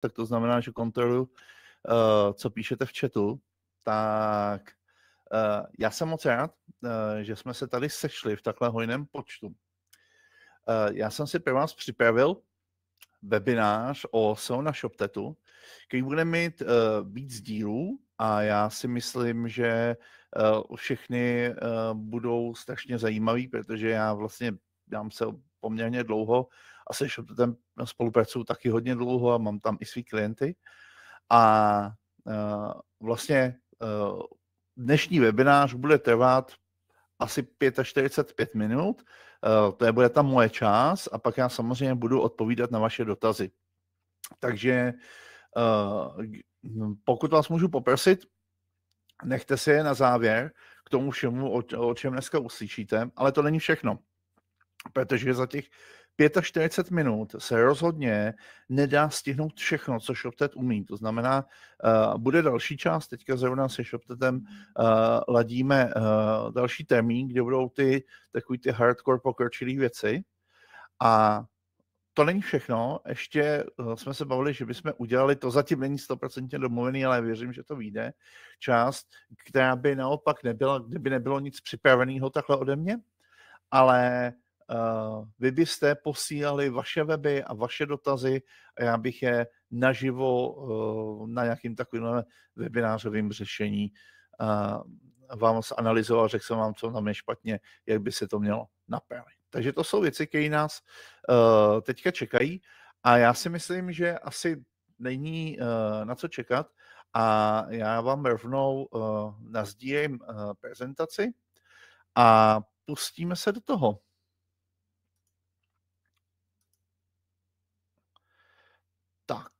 tak to znamená, že kontroluju, uh, eh, co píšete v chatu, tak uh, já jsem moc rád, uh, že jsme se tady sešli v takhle hojném počtu. Uh, já jsem si pro vás připravil webinář o SEO na ShopTetu, který bude mít uh, víc dílů a já si myslím, že uh, všechny uh, budou strašně zajímavý, protože já vlastně dám se poměrně dlouho a se ShopTetem spolupracuju taky hodně dlouho a mám tam i svý klienty. A uh, vlastně uh, dnešní webinář bude trvat asi 45 minut. Uh, to je bude tam moje část a pak já samozřejmě budu odpovídat na vaše dotazy. Takže uh, pokud vás můžu poprosit, nechte si je na závěr k tomu všemu, o, o čem dneska uslyšíte, ale to není všechno, protože za těch 45 minut se rozhodně nedá stihnout všechno, co ShopTet umí. To znamená, uh, bude další část, teďka zrovna se ShopTetem uh, ladíme uh, další termín, kde budou ty takový ty hardcore pokročilé věci. A to není všechno, ještě jsme se bavili, že bychom udělali, to zatím není stoprocentně domluvený, ale věřím, že to vyjde, část, která by naopak nebyla, kdyby nebylo nic připraveného takhle ode mě, ale Eh, vy byste posílali vaše weby a vaše dotazy a já bych je naživo eh, na nějakým takovým webinářovým řešení eh, vám zanalizoval, řekl jsem vám, co tam je špatně, jak by se to mělo napravit. Takže to jsou věci, které nás teďka čekají a já si myslím, že asi není na co čekat a já vám rovnou nazdílím prezentaci a pustíme se do toho. Tak.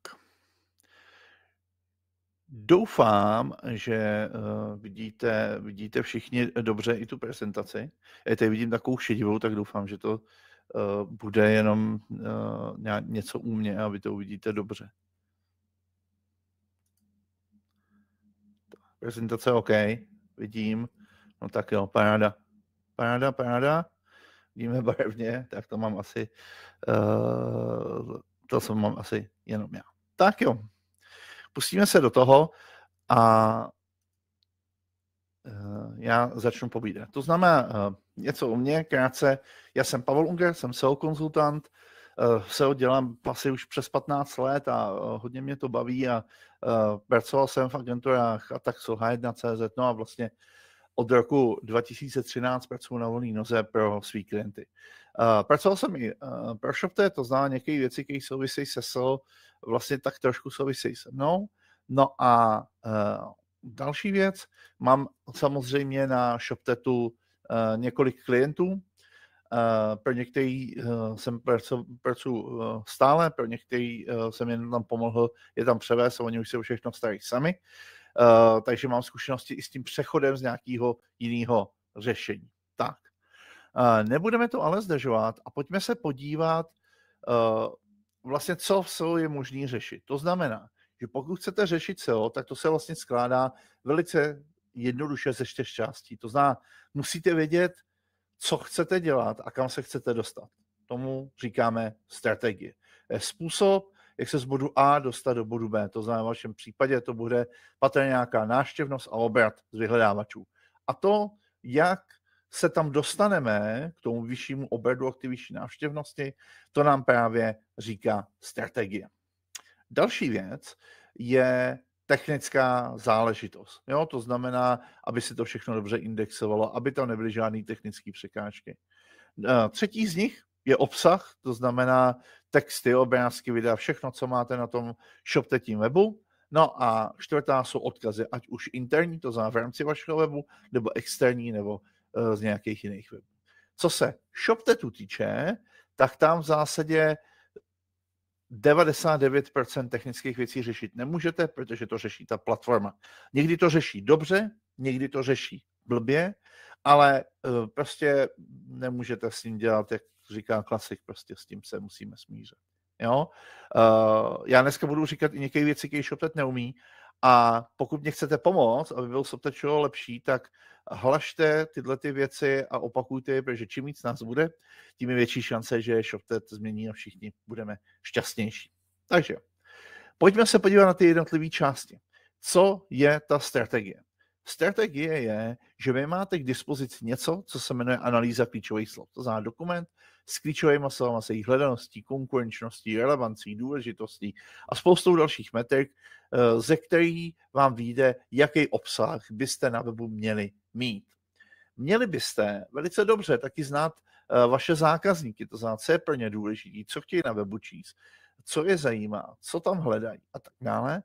Doufám, že eh, vidíte, vidíte všichni dobře i tu prezentaci. Já tady vidím takovou šedivou, tak doufám, že to eh, bude jenom eh, něco u mě a vy to uvidíte dobře. Prezentace OK, vidím. No tak jo, paráda. Paráda, paráda. Vidíme barevně, tak to mám asi uh, to, jsem mám asi jenom já. Tak jo, pustíme se do toho a eh, já začnu povídat. To znamená eh, něco o mně, krátce. Já jsem Pavel Unger, jsem SEO konzultant, eh, SEO dělám asi už přes 15 let a hodně mě to baví a pracoval jsem v agenturách a tak H1.cz, no a vlastně od roku 2013 pracuji na volné noze pro svý klienty. Eh, pracoval jsem i eh, ProShop, to to zná některé věci, které souvisejí se SEO, vlastně tak trošku souvisejí se mnou. No a eh, další věc, mám samozřejmě na ShopTetu několik klientů, pro některý jsem pracuji stále, pro některý jsem jen tam pomohl je tam převést a oni už se všechno starají sami. Takže mám zkušenosti i s tím přechodem z nějakého jiného řešení. Eh, nebudeme to ale zdržovat a pojďme se podívat, eh, vlastně co v SEO je možné řešit. To znamená, že pokud chcete řešit SEO, tak to se vlastně skládá velice jednoduše ze čtyř částí. To znamená, musíte vědět, co chcete dělat a kam se chcete dostat. Tomu říkáme strategie. Eh, způsob, jak se z bodu A dostat do bodu B. To znamená, v vašem případě to bude patrně nějaká náštěvnost a obrat z vyhledávačů. A to, jak se tam dostaneme k tomu vyššímu obradu a k té vyšší návštěvnosti, to nám právě říká strategie. Další věc je technická záležitost. Jo, to znamená, aby se to všechno dobře indexovalo, aby tam nebyly žádné technické překážky. Eh, třetí z nich je obsah, to znamená texty, obrázky, videa, všechno, co máte na tom ShopTetím webu. No a čtvrtá jsou odkazy, ať už interní, to znamená v rámci vašeho webu, nebo externí, nebo Eh, z nějakých jiných webů. Co se ShopTetu týče, tak tam v zásadě 99% technických věcí řešit nemůžete, protože to řeší ta platforma. Někdy to řeší dobře, někdy to řeší blbě, ale eh, prostě nemůžete s ním dělat, jak říká klasik, prostě s tím se musíme smířit. Jo? Uh, já dneska budu říkat i některé věci, které ShopTet neumí, a pokud mě chcete pomoct, aby byl Sobtečo lepší, tak hlašte tyhle ty věci a opakujte je, protože čím víc nás bude, tím je větší šance, že ShopTet změní a všichni budeme šťastnější. Takže pojďme se podívat na ty jednotlivé části. Co je ta strategie? Strategie je, že vy máte k dispozici něco, co se jmenuje analýza klíčových slov. To znamená dokument s klíčovými slovy, se jejich hledaností, konkurenčností, relevancí, důležitostí a spoustou dalších metrik, eh, ze kterých vám vyjde, jaký obsah byste na webu měli mít. Měli byste velice dobře taky znát eh, vaše zákazníky, to znamená, co je pro ně důležité, co chtějí na webu číst, co je zajímá, co tam hledají a tak dále.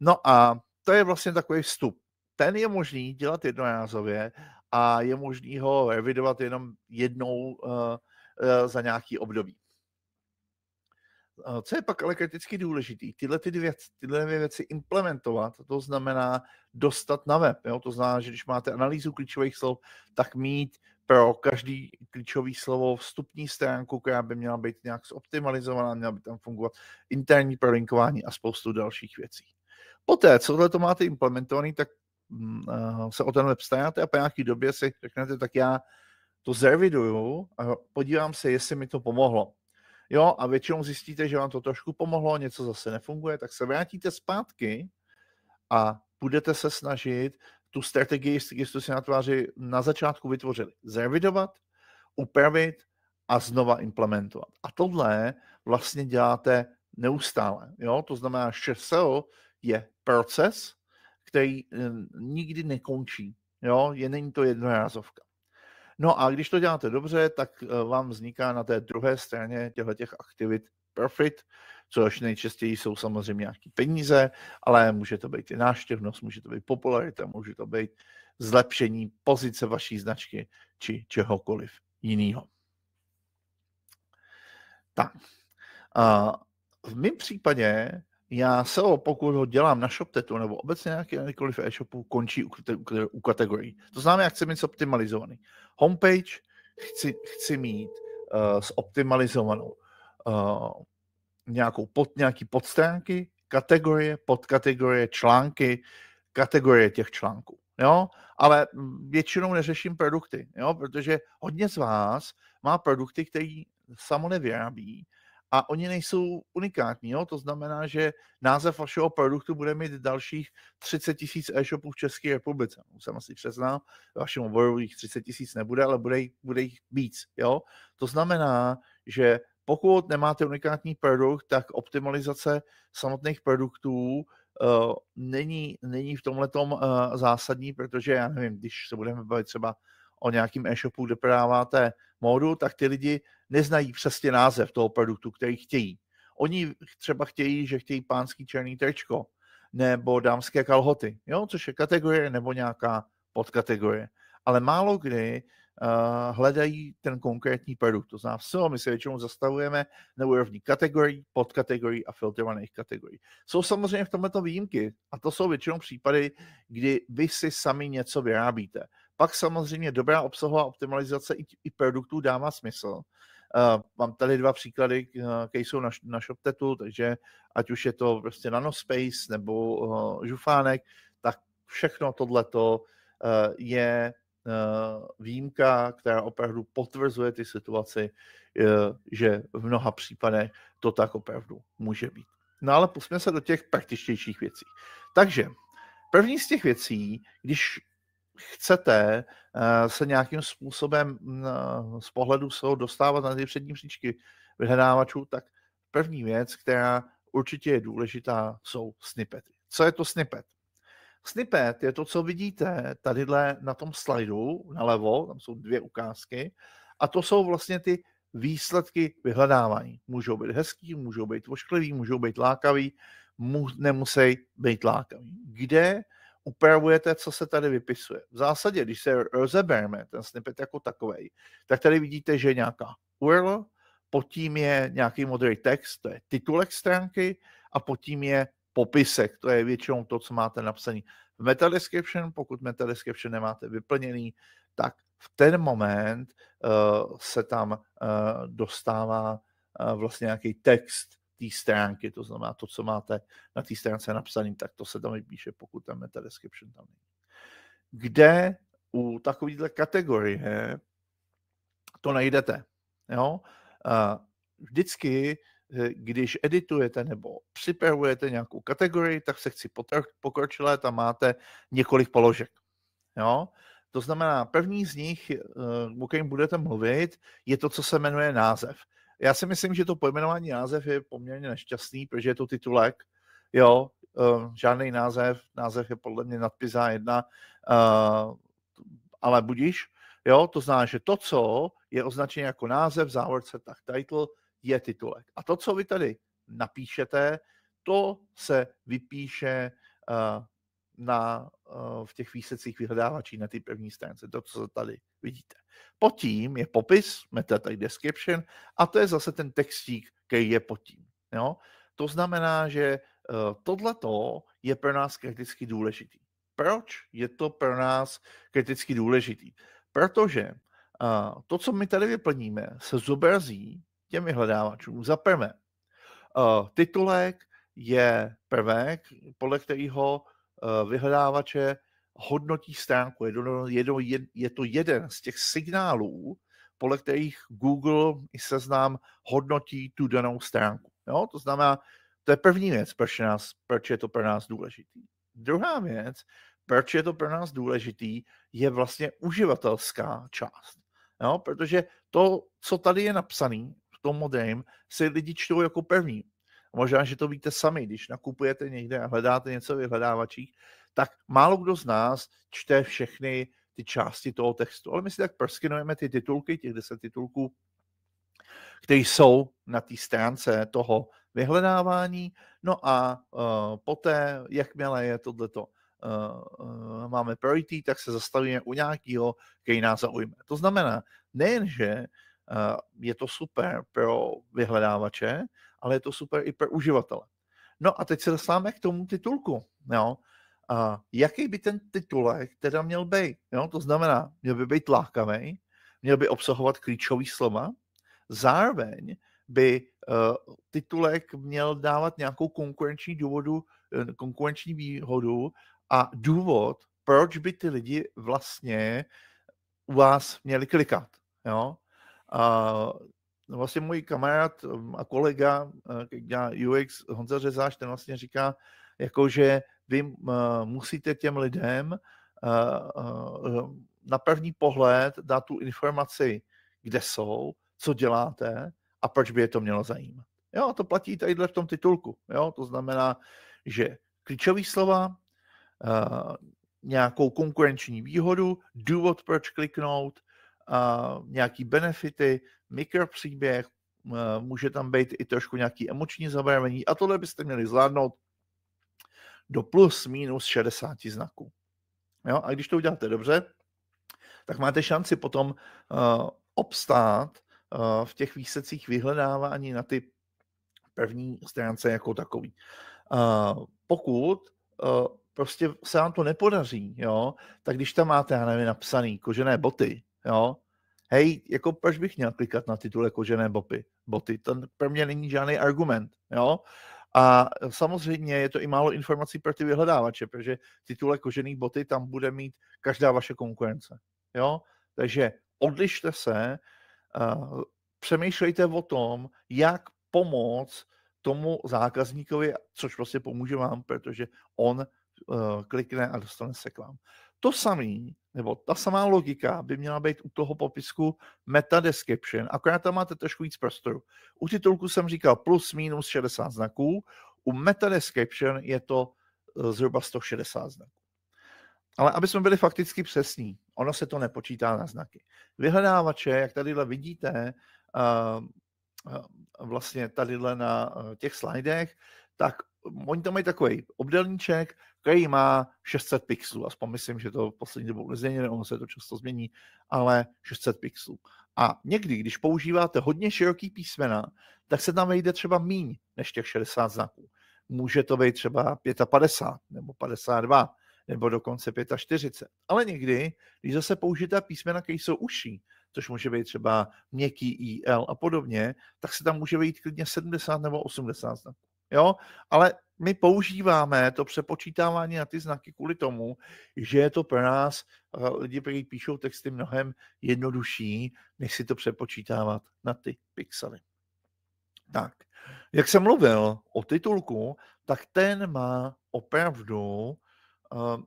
No a to je vlastně takový vstup ten je možný dělat jednorázově a je možný ho revidovat jenom jednou eh, eh, za nějaký období. Eh, co je pak ale kriticky důležitý, tyhle, ty dvě, tyhle dvě věci implementovat, to znamená dostat na web. Jo? To znamená, že když máte analýzu klíčových slov, tak mít pro každý klíčový slovo vstupní stránku, která by měla být nějak zoptimalizovaná, měla by tam fungovat interní prolinkování a spoustu dalších věcí. Poté, co tohle to máte implementovaný, tak Mm, se o ten web staráte a po nějaké době si řeknete, tak já to zreviduju a podívám se, jestli mi to pomohlo. Jo, a většinou zjistíte, že vám to trošku pomohlo, něco zase nefunguje, tak se vrátíte zpátky a budete se snažit tu strategii, kterou si natváři na začátku vytvořili, zrevidovat, upravit a znova implementovat. A tohle vlastně děláte neustále. Jo? To znamená, že SEO je proces, který nikdy nekončí. Jo, je není to jednorázovka. No a když to děláte dobře, tak eh, vám vzniká na té druhé straně těchto těch aktivit profit, což nejčastěji jsou samozřejmě nějaké peníze, ale může to být i náštěvnost, může to být popularita, může to být zlepšení pozice vaší značky či čehokoliv jiného. Tak. A v mém případě já SEO, pokud ho dělám na ShopTetu nebo obecně nějakýkoliv e-shopu, končí u, u, u kategorií. To znamená, já chci mít zoptimalizovaný. Homepage chci, chci mít uh, zoptimalizovanou uh, nějakou pod, nějaký podstránky, kategorie, podkategorie, články, kategorie těch článků. Jo? Ale mm, většinou neřeším produkty, jo? protože hodně z vás má produkty, které samo nevyrábí a oni nejsou unikátní. Jo? To znamená, že název vašeho produktu bude mít dalších 30 tisíc e-shopů v České republice. Už no, jsem asi přeznal, vašim oboru jich 30 tisíc nebude, ale bude jich, bude jich víc. Jo? To znamená, že pokud nemáte unikátní produkt, tak optimalizace samotných produktů Uh, není, není v tomhle tom uh, eh, zásadní, protože já nevím, když se budeme bavit třeba o nějakým e-shopu, kde prodáváte módu, tak ty lidi neznají přesně název toho produktu, který chtějí. Oni třeba chtějí, že chtějí pánský černý tričko nebo dámské kalhoty, jo, což je kategorie nebo nějaká podkategorie. Ale málo kdy uh, hledají ten konkrétní produkt. To znamená, co my se většinou zastavujeme na úrovni kategorií, podkategorií a filtrovaných kategorií. Jsou samozřejmě v tomto výjimky a to jsou většinou případy, kdy vy si sami něco vyrábíte. Pak samozřejmě dobrá obsahová optimalizace i, i produktů dává smysl. Mám tady dva příklady, eh, které jsou na, na ShopTetu, takže ať už je to prostě Nanospace nebo eh, Žufánek, tak všechno tohleto eh, je výjimka, která opravdu potvrzuje ty situaci, že v mnoha případech to tak opravdu může být. No ale pusme se do těch praktičtějších věcí. Takže první z těch věcí, když chcete eh, se nějakým způsobem mm, eh, z pohledu svého dostávat na ty přední příčky vyhledávačů, tak první věc, která určitě je důležitá, jsou snippety. Co je to snippet? Snippet je to, co vidíte tadyhle na tom slajdu nalevo, tam jsou dvě ukázky, a to jsou vlastně ty výsledky vyhledávání. Můžou být hezký, můžou být ošklivý, můžou být lákavý, mů, nemusí být lákavý. Kde upravujete, co se tady vypisuje. V zásadě, když se rozebereme ten snippet jako takový, tak tady vidíte, že je nějaká URL, pod tím je nějaký modrý text, to je titulek stránky a pod tím je popisek, to je většinou to, co máte napsaný v meta description, pokud meta description nemáte vyplněný, tak v ten moment uh, se tam uh, dostává uh, vlastně nějaký text té stránky, to znamená to, co máte na té stránce napsané, tak to se tam vypíše, pokud tam meta description tam není. Kde u takovéhle kategorie to najdete. Jo? Vždycky, eh, když editujete nebo připravujete nějakou kategorii, tak se chci pokročilé tam máte několik položek. Jo? To znamená, první z nich, eh, o kterém budete mluvit, je to, co se jmenuje název. Já si myslím, že to pojmenování název je poměrně nešťastný, protože je to titulek, jo, uh, žádný název, název je podle mě nadpis A1, uh, eh, ale budíš, jo, to znamená, že to, co je označené jako název, závorce, tak title, je titulek. A to, co vy tady napíšete, to se vypíše uh, na, eh, v těch výsledcích vyhledávačí na té první stránce, to, co tady vidíte. Pod tím je popis, meta tag description, a to je zase ten textík, který je pod tím. Jo? To znamená, že eh, tohleto je pro nás kriticky důležitý. Proč je to pro nás kriticky důležitý? Protože eh, to, co my tady vyplníme, se zobrazí těm vyhledávačům za prvé. Titulek je prvek, podle kterého Eh, vyhledávače hodnotí stránku. Jedno, jedno, je, no, je to jeden z těch signálů, podle kterých Google i seznam hodnotí tu danou stránku. Jo? To znamená, to je první věc, proč, nás, proč je to pro nás důležitý. Druhá věc, proč je to pro nás důležitý, je vlastně uživatelská část. Jo? Protože to, co tady je napsané v tom modem, si lidi čtou jako první možná, že to víte sami, když nakupujete někde a hledáte něco v vyhledávačích, tak málo kdo z nás čte všechny ty části toho textu. Ale my si tak prskinujeme ty titulky, těch deset titulků, které jsou na té stránce toho vyhledávání. No a uh, poté, jakmile je tohleto uh, uh, máme priority, tak se zastavíme u nějakého, který nás zaujme. To znamená, nejenže uh, je to super pro vyhledávače, ale je to super i pro uživatele. No a teď se dostáváme k tomu titulku. Jo? A jaký by ten titulek teda měl být? Jo? To znamená, měl by být lákavý, měl by obsahovat klíčový slova, zároveň by uh, titulek měl dávat nějakou konkurenční důvodu, eh, konkurenční výhodu a důvod, proč by ty lidi vlastně u vás měli klikat. Jo? Uh, No, vlastně můj kamarád mm, a kolega, který eh, dělá UX, Honza Řezáš, ten vlastně říká, jako, že vy musíte těm lidem eh, eh, na první pohled dát tu informaci, kde jsou, co děláte a proč by je to mělo zajímat. Jo, to platí tadyhle v tom titulku. Jo, to znamená, že klíčové slova, nějakou konkurenční výhodu, důvod, proč kliknout, nějaký benefity, mikropříběh, může tam být i trošku nějaký emoční zabarvení a tohle byste měli zvládnout do plus minus 60 znaků. Jo? A když to uděláte dobře, tak máte šanci potom uh, obstát uh, v těch výsledcích vyhledávání na ty první stránce jako takový. Uh, pokud uh, prostě se vám to nepodaří, jo, tak když tam máte, já nevím, napsaný kožené boty, jo. Hej, jako proč bych měl klikat na jako kožené boty? boty? To pro mě není žádný argument, jo. A samozřejmě je to i málo informací pro ty vyhledávače, protože jako kožených boty tam bude mít každá vaše konkurence, jo. Takže odlište se, eh, přemýšlejte o tom, jak pomoct tomu zákazníkovi, což prostě pomůže vám, protože on eh, klikne a dostane se k vám. To samé nebo ta samá logika by měla být u toho popisku meta description, akorát tam máte trošku víc prostoru. U titulku jsem říkal plus minus 60 znaků, u meta description je to eh, zhruba 160 znaků. Ale aby jsme byli fakticky přesní, ono se to nepočítá na znaky. Vyhledávače, jak tadyhle vidíte, eh, eh, vlastně tadyhle na těch slidech, tak oni tam mají takový obdelníček, který má 600 pixelů, aspoň myslím, že to v poslední dobou nezměněné, ono se to často změní, ale 600 pixelů. A někdy, když používáte hodně široký písmena, tak se tam vejde třeba míň než těch 60 znaků. Může to být třeba 55 nebo 52 nebo dokonce 45. Ale někdy, když zase použijete písmena, které jsou užší, což může být třeba měkký IL a podobně, tak se tam může vejít klidně 70 nebo 80 znaků. Jo, ale my používáme to přepočítávání na ty znaky kvůli tomu, že je to pro nás, eh, lidi, kteří píšou texty, mnohem jednodušší, než si to přepočítávat na ty pixely. Tak, jak jsem mluvil o titulku, tak ten má opravdu uh,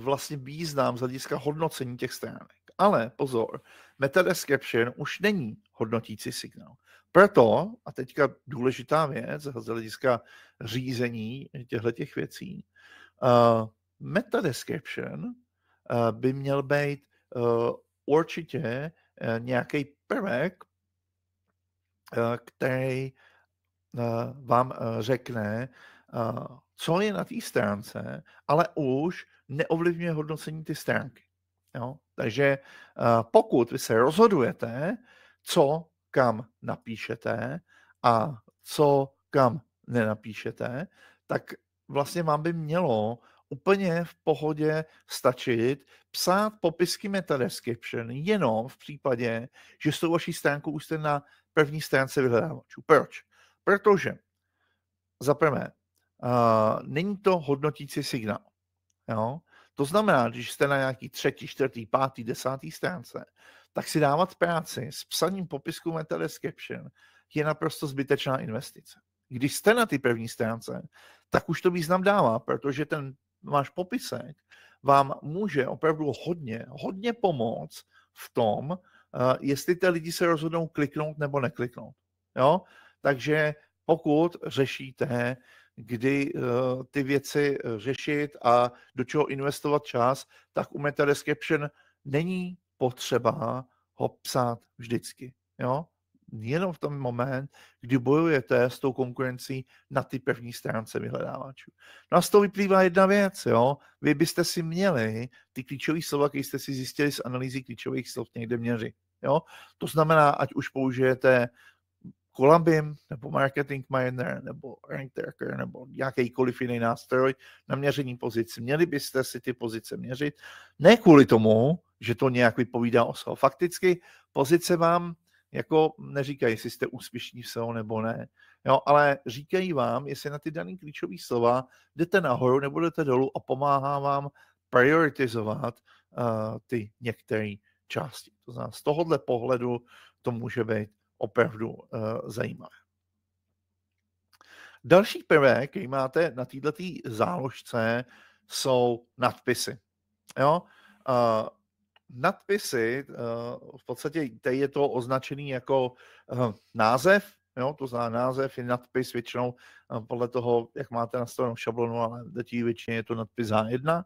vlastně význam z hlediska hodnocení těch stránek. Ale pozor, meta description už není hodnotící signál. Proto, a teďka důležitá věc z hlediska řízení těchto těch věcí, uh, meta description uh, by měl být uh, určitě uh, nějaký prvek, uh, který uh, vám uh, řekne, uh, co je na té stránce, ale už neovlivňuje hodnocení ty stránky. Jo? Takže uh, pokud vy se rozhodujete, co kam napíšete a co kam nenapíšete, tak vlastně vám by mělo úplně v pohodě stačit psát popisky meta description jenom v případě, že s tou vaší stránkou už jste na první stránce vyhledávačů. Proč? Protože za prvé, uh, není to hodnotící signál. Jo? To znamená, když jste na nějaký třetí, čtvrtý, pátý, desátý stránce, tak si dávat práci s psaním popisku meta description je naprosto zbytečná investice. Když jste na ty první stránce, tak už to význam dává, protože ten váš popisek vám může opravdu hodně, hodně pomoct v tom, eh, jestli ty lidi se rozhodnou kliknout nebo nekliknout. Jo? Takže pokud řešíte, kdy eh, ty věci řešit a do čeho investovat čas, tak u meta description není potřeba ho psát vždycky. Jo? Jenom v tom moment, kdy bojujete s tou konkurencí na ty první stránce vyhledávačů. No a z toho vyplývá jedna věc. Jo? Vy byste si měli ty klíčové slova, které jste si zjistili z analýzy klíčových slov, někde měřit. Jo? To znamená, ať už použijete kolabim nebo Marketing Miner, nebo Rank Tracker, nebo jakýkoliv jiný nástroj na měření pozic. Měli byste si ty pozice měřit, ne kvůli tomu, že to nějak vypovídá o SEO. Fakticky pozice vám jako neříkají, jestli jste úspěšní v SEO nebo ne, jo, ale říkají vám, jestli na ty dané klíčové slova jdete nahoru nebo jdete dolů a pomáhá vám prioritizovat uh, ty některé části. To znamená, z tohohle pohledu to může být opravdu uh, zajímavé. Další prvek, který máte na této záložce, jsou nadpisy. Jo? Uh, nadpisy, eh, v podstatě tady je to označený jako eh, název, jo, to znamená název i nadpis většinou eh, podle toho, jak máte nastavenou šablonu, ale zatím většině je to nadpis H1,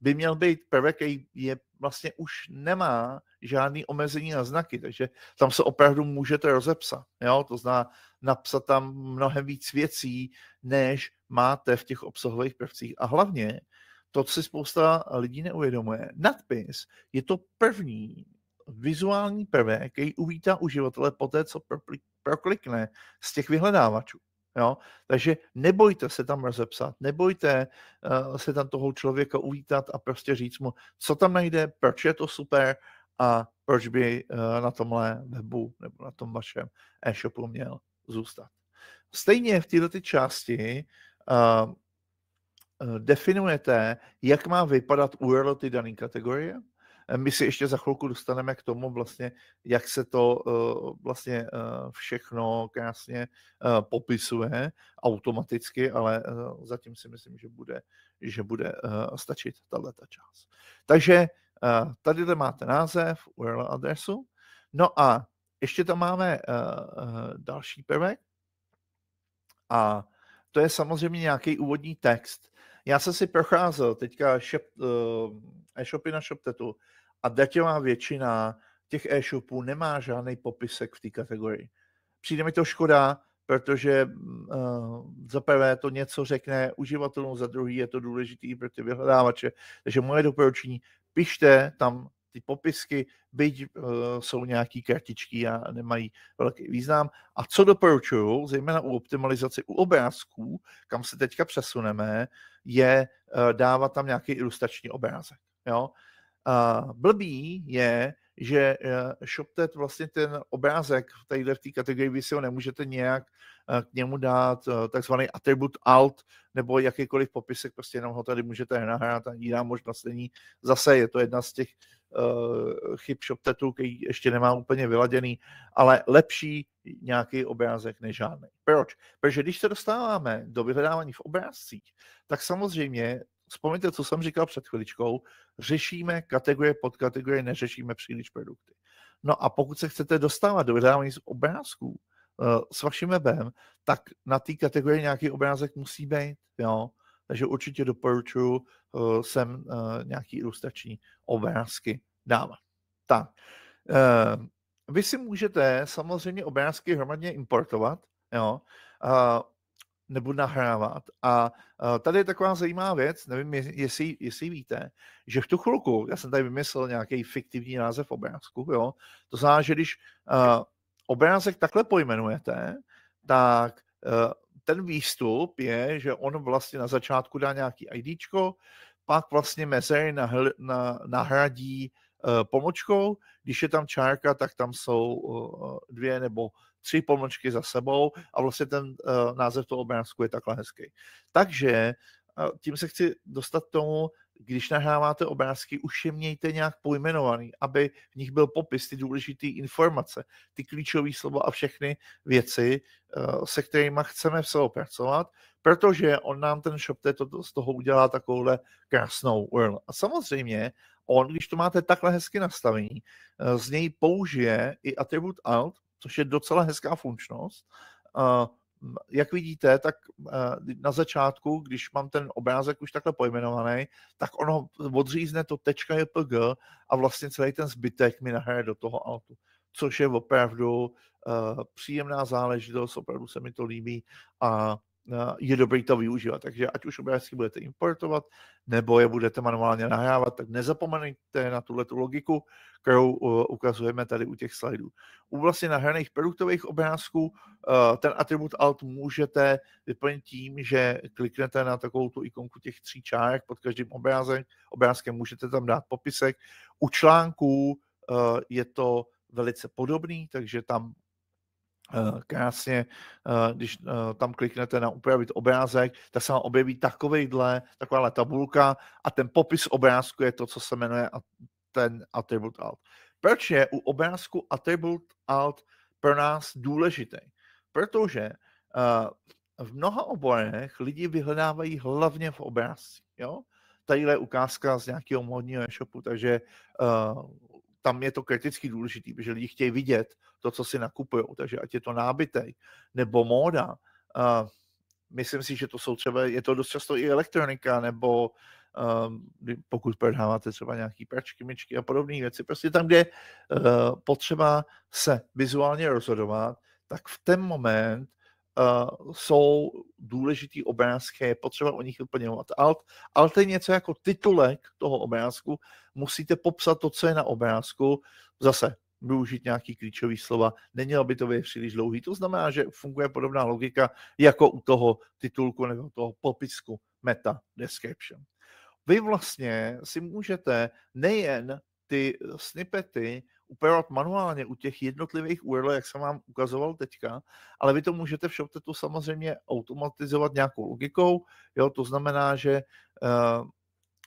by měl být prvek, který je vlastně už nemá žádný omezení na znaky, takže tam se opravdu můžete rozepsat. Jo? To zná napsat tam mnohem víc věcí, než máte v těch obsahových prvcích. A hlavně to si spousta lidí neuvědomuje. Nadpis je to první vizuální prvek, který uvítá uživatele po té, co proklikne z těch vyhledávačů. Jo? Takže nebojte se tam rozepsat, nebojte uh, se tam toho člověka uvítat a prostě říct mu, co tam najde, proč je to super a proč by uh, na tomhle webu nebo na tom vašem e-shopu měl zůstat. Stejně v této části uh, Eh, definujete, jak má vypadat URL ty dané kategorie. Eh, my si ještě za chvilku dostaneme k tomu vlastně, jak se to eh, vlastně všechno krásně popisuje automaticky, ale zatím si myslím, že bude, že bude stačit tahle část. Takže tady máte název, URL adresu. No a ještě tam máme další prvek a to je samozřejmě nějaký úvodní text. Já jsem si procházel teďka shop, eh, e-shopy na ShopTetu a daťová většina těch e-shopů nemá žádný popisek v té kategorii. Přijde mi to škoda, protože uh, za prvé to něco řekne uživatelům, za druhý je to důležitý pro ty vyhledávače. Takže moje doporučení, pište tam ty popisky, byť uh, jsou nějaký kartičky a nemají velký význam. A co doporučuju, zejména u optimalizace u obrázků, kam se teďka přesuneme, je uh, dávat tam nějaký ilustrační obrázek. Jo? Uh, blbý je, že eh, ShopTet vlastně ten obrázek tady v té kategorii vy si ho nemůžete nějak eh, k němu dát eh, takzvaný atribut alt nebo jakýkoliv popisek, prostě jenom ho tady můžete nahrát a jiná možnost není. Zase je to jedna z těch uh, chyb ShopTetu, který ještě nemá úplně vyladěný, ale lepší nějaký obrázek než žádný. Proč? Protože když se dostáváme do vyhledávání v obrázcích, tak samozřejmě Vzpomeňte, co jsem říkal před chviličkou, řešíme kategorie pod kategorie, neřešíme příliš produkty. No a pokud se chcete dostávat do vydávání z obrázků eh, s vaším webem, tak na té kategorii nějaký obrázek musí být, jo. Takže určitě doporučuji eh, sem eh, nějaký ilustrační obrázky dávat. Tak. Vy si můžete samozřejmě obrázky hromadně importovat, jo nebudu nahrávat. A e, tady je taková zajímavá věc, nevím, jestli, jestli víte, že v tu chvilku, já jsem tady vymyslel nějaký fiktivní název obrázku, jo, to znamená, že když e, obrázek takhle pojmenujete, tak e, ten výstup je, že on vlastně na začátku dá nějaký IDčko, pak vlastně mezery nahradí pomočkou, když je tam čárka, tak tam jsou dvě nebo tři pomlčky za sebou a vlastně ten uh, název toho obrázku je takhle hezký. Takže uh, tím se chci dostat k tomu, když nahráváte obrázky, už je mějte nějak pojmenovaný, aby v nich byl popis, ty důležité informace, ty klíčové slova a všechny věci, eh, se kterými chceme pracovat, protože on nám ten shop to, z toho udělá takovouhle krásnou URL. A samozřejmě on, když to máte takhle hezky nastavení, z něj použije i atribut alt, což je docela hezká funkčnost. Eh, jak vidíte, tak eh, na začátku, když mám ten obrázek už takhle pojmenovaný, tak ono odřízne to .jpg a vlastně celý ten zbytek mi nahraje do toho altu, což je opravdu eh, příjemná záležitost, opravdu se mi to líbí a je dobré to využívat. Takže ať už obrázky budete importovat, nebo je budete manuálně nahrávat, tak nezapomeňte na tuhle logiku, kterou eh, ukazujeme tady u těch slajdů. U vlastně nahraných produktových obrázků eh, ten atribut alt můžete vyplnit tím, že kliknete na takovou tu ikonku těch tří čárek pod každým obrázek, obrázkem můžete tam dát popisek. U článků eh, je to velice podobný, takže tam Eh, krásně, eh, když eh, tam kliknete na upravit obrázek, tak se vám objeví takovýhle, takováhle tabulka a ten popis obrázku je to, co se jmenuje ten atribut alt. Proč je u obrázku atribut alt pro nás důležitý? Protože v mnoha oborech lidi vyhledávají hlavně v obrázci. Jo? Tady je ukázka z nějakého modního e-shopu, takže tam je to kriticky důležité, protože lidi chtějí vidět to, co si nakupují. Takže ať je to nábytek nebo móda, uh, myslím si, že to jsou třeba, je to dost často i elektronika, nebo uh, pokud prodáváte třeba nějaký pračky, myčky a podobné věci, prostě tam, kde uh, potřeba se vizuálně rozhodovat, tak v ten moment uh, jsou důležitý obrázky, je potřeba o nich vyplňovat alt. to je něco jako titulek toho obrázku, musíte popsat to, co je na obrázku. Zase využít nějaký klíčový slova, nemělo by to být příliš dlouhý. To znamená, že funguje podobná logika jako u toho titulku nebo toho popisku meta description. Vy vlastně si můžete nejen ty snippety upravovat manuálně u těch jednotlivých URL, jak jsem vám ukazoval teďka, ale vy to můžete v ShopTetu samozřejmě automatizovat nějakou logikou, jo, to znamená, že uh,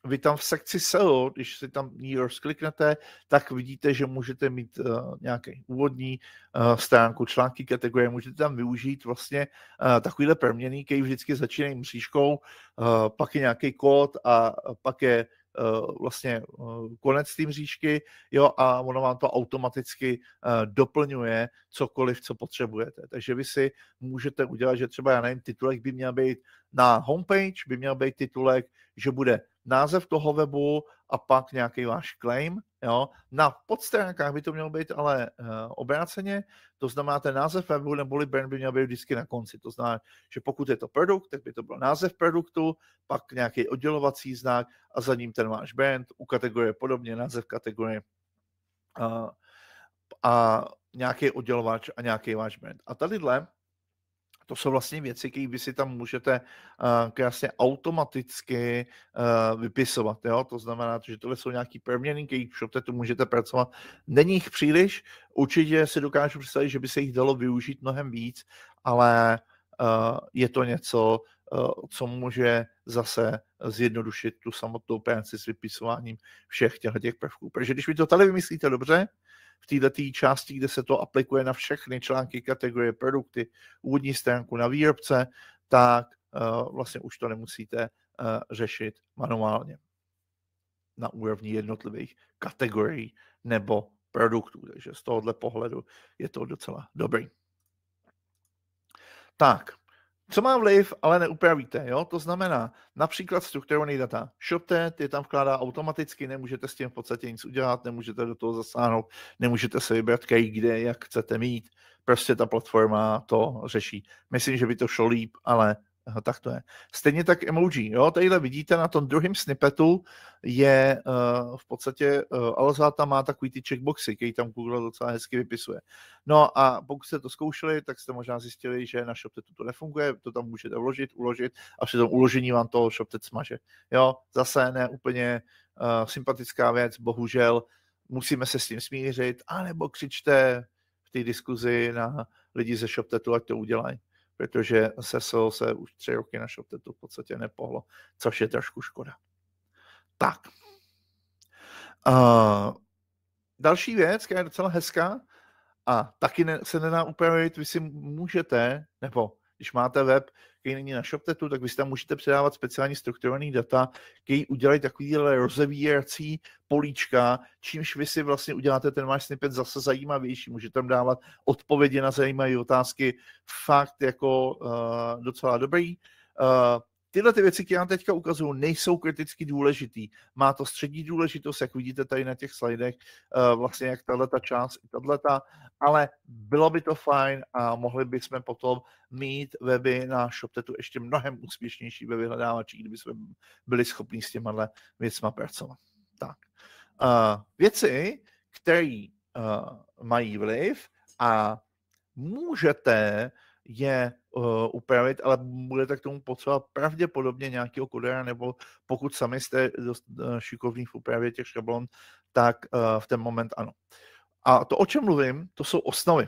vy tam v sekci SEO, když si tam Years kliknete, tak vidíte, že můžete mít uh, nějaký úvodní uh, stránku, články, kategorie, můžete tam využít vlastně uh, takovýhle proměný, který vždycky začínají mřížkou, uh, pak je nějaký kód a pak je vlastně konec tým mřížky, jo, a ono vám to automaticky doplňuje cokoliv, co potřebujete. Takže vy si můžete udělat, že třeba, já nevím, titulek by měl být na homepage by měl být titulek, že bude název toho webu a pak nějaký váš claim. Jo. Na podstránkách by to mělo být ale uh, obráceně, to znamená, ten název webu neboli brand by měl být vždycky na konci. To znamená, že pokud je to produkt, tak by to byl název produktu, pak nějaký oddělovací znak a za ním ten váš brand, u kategorie podobně, název kategorie uh, a nějaký oddělovač a nějaký váš brand. A tadyhle to jsou vlastně věci, které vy si tam můžete eh, krásně automaticky eh, vypisovat. Jo? To znamená, že tohle jsou nějaký perměny, který v tu můžete pracovat. Není jich příliš, určitě si dokážu představit, že by se jich dalo využít mnohem víc, ale eh, je to něco, co může zase zjednodušit tu samotnou práci s vypisováním všech těchto těch prvků. Protože když vy to tady vymyslíte dobře, v této části, kde se to aplikuje na všechny články, kategorie, produkty, úvodní stránku na výrobce, tak eh, vlastně už to nemusíte eh, řešit manuálně na úrovni jednotlivých kategorií nebo produktů. Takže z tohohle pohledu je to docela dobrý. Tak, co má vliv, ale neupravíte. Jo? To znamená například strukturovaný data. ShopTet ty tam vkládá automaticky, nemůžete s tím v podstatě nic udělat, nemůžete do toho zasáhnout, nemůžete se vybrat, který, kde, jak chcete mít. Prostě ta platforma to řeší. Myslím, že by to šlo líp, ale Aha, tak to je. Stejně tak emoji. Jo? Tadyhle vidíte na tom druhém snippetu je uh, v podstatě, uh, eh, Alzata má takový ty checkboxy, který tam Google docela hezky vypisuje. No a pokud jste to zkoušeli, tak jste možná zjistili, že na ShopTetu to nefunguje, to tam můžete uložit, uložit a při tom uložení vám to ShopTet smaže. Jo, zase ne úplně uh, sympatická věc, bohužel musíme se s tím smířit, anebo křičte v té diskuzi na lidi ze ShopTetu, ať to udělají protože SEO se už tři roky na ShopTetu v podstatě nepohlo, což je trošku škoda. Tak. Uh, další věc, která je docela hezká a taky ne, se nedá upravit, vy si můžete, nebo když máte web, který není na ShopTetu, tak vy si tam můžete předávat speciální strukturovaný data, který udělají takovýhle rozevírací políčka, čímž vy si vlastně uděláte ten váš snippet zase zajímavější. Můžete tam dávat odpovědi na zajímavé otázky, fakt jako uh, docela dobrý. Uh, Tyhle ty věci, které nám teďka ukazují, nejsou kriticky důležitý. Má to střední důležitost, jak vidíte tady na těch slidech, eh, vlastně jak tahle ta část i tahle, ale bylo by to fajn a mohli bychom potom mít weby na ShopTetu ještě mnohem úspěšnější ve vyhledávači, kdyby jsme byli schopni s těma věcma pracovat. Tak. Eh, věci, které eh, mají vliv a můžete je uh, upravit, ale budete k tomu potřebovat pravděpodobně nějakého kodera, nebo pokud sami jste dost uh, šikovní v úpravě těch šablon, tak uh, v ten moment ano. A to, o čem mluvím, to jsou osnovy.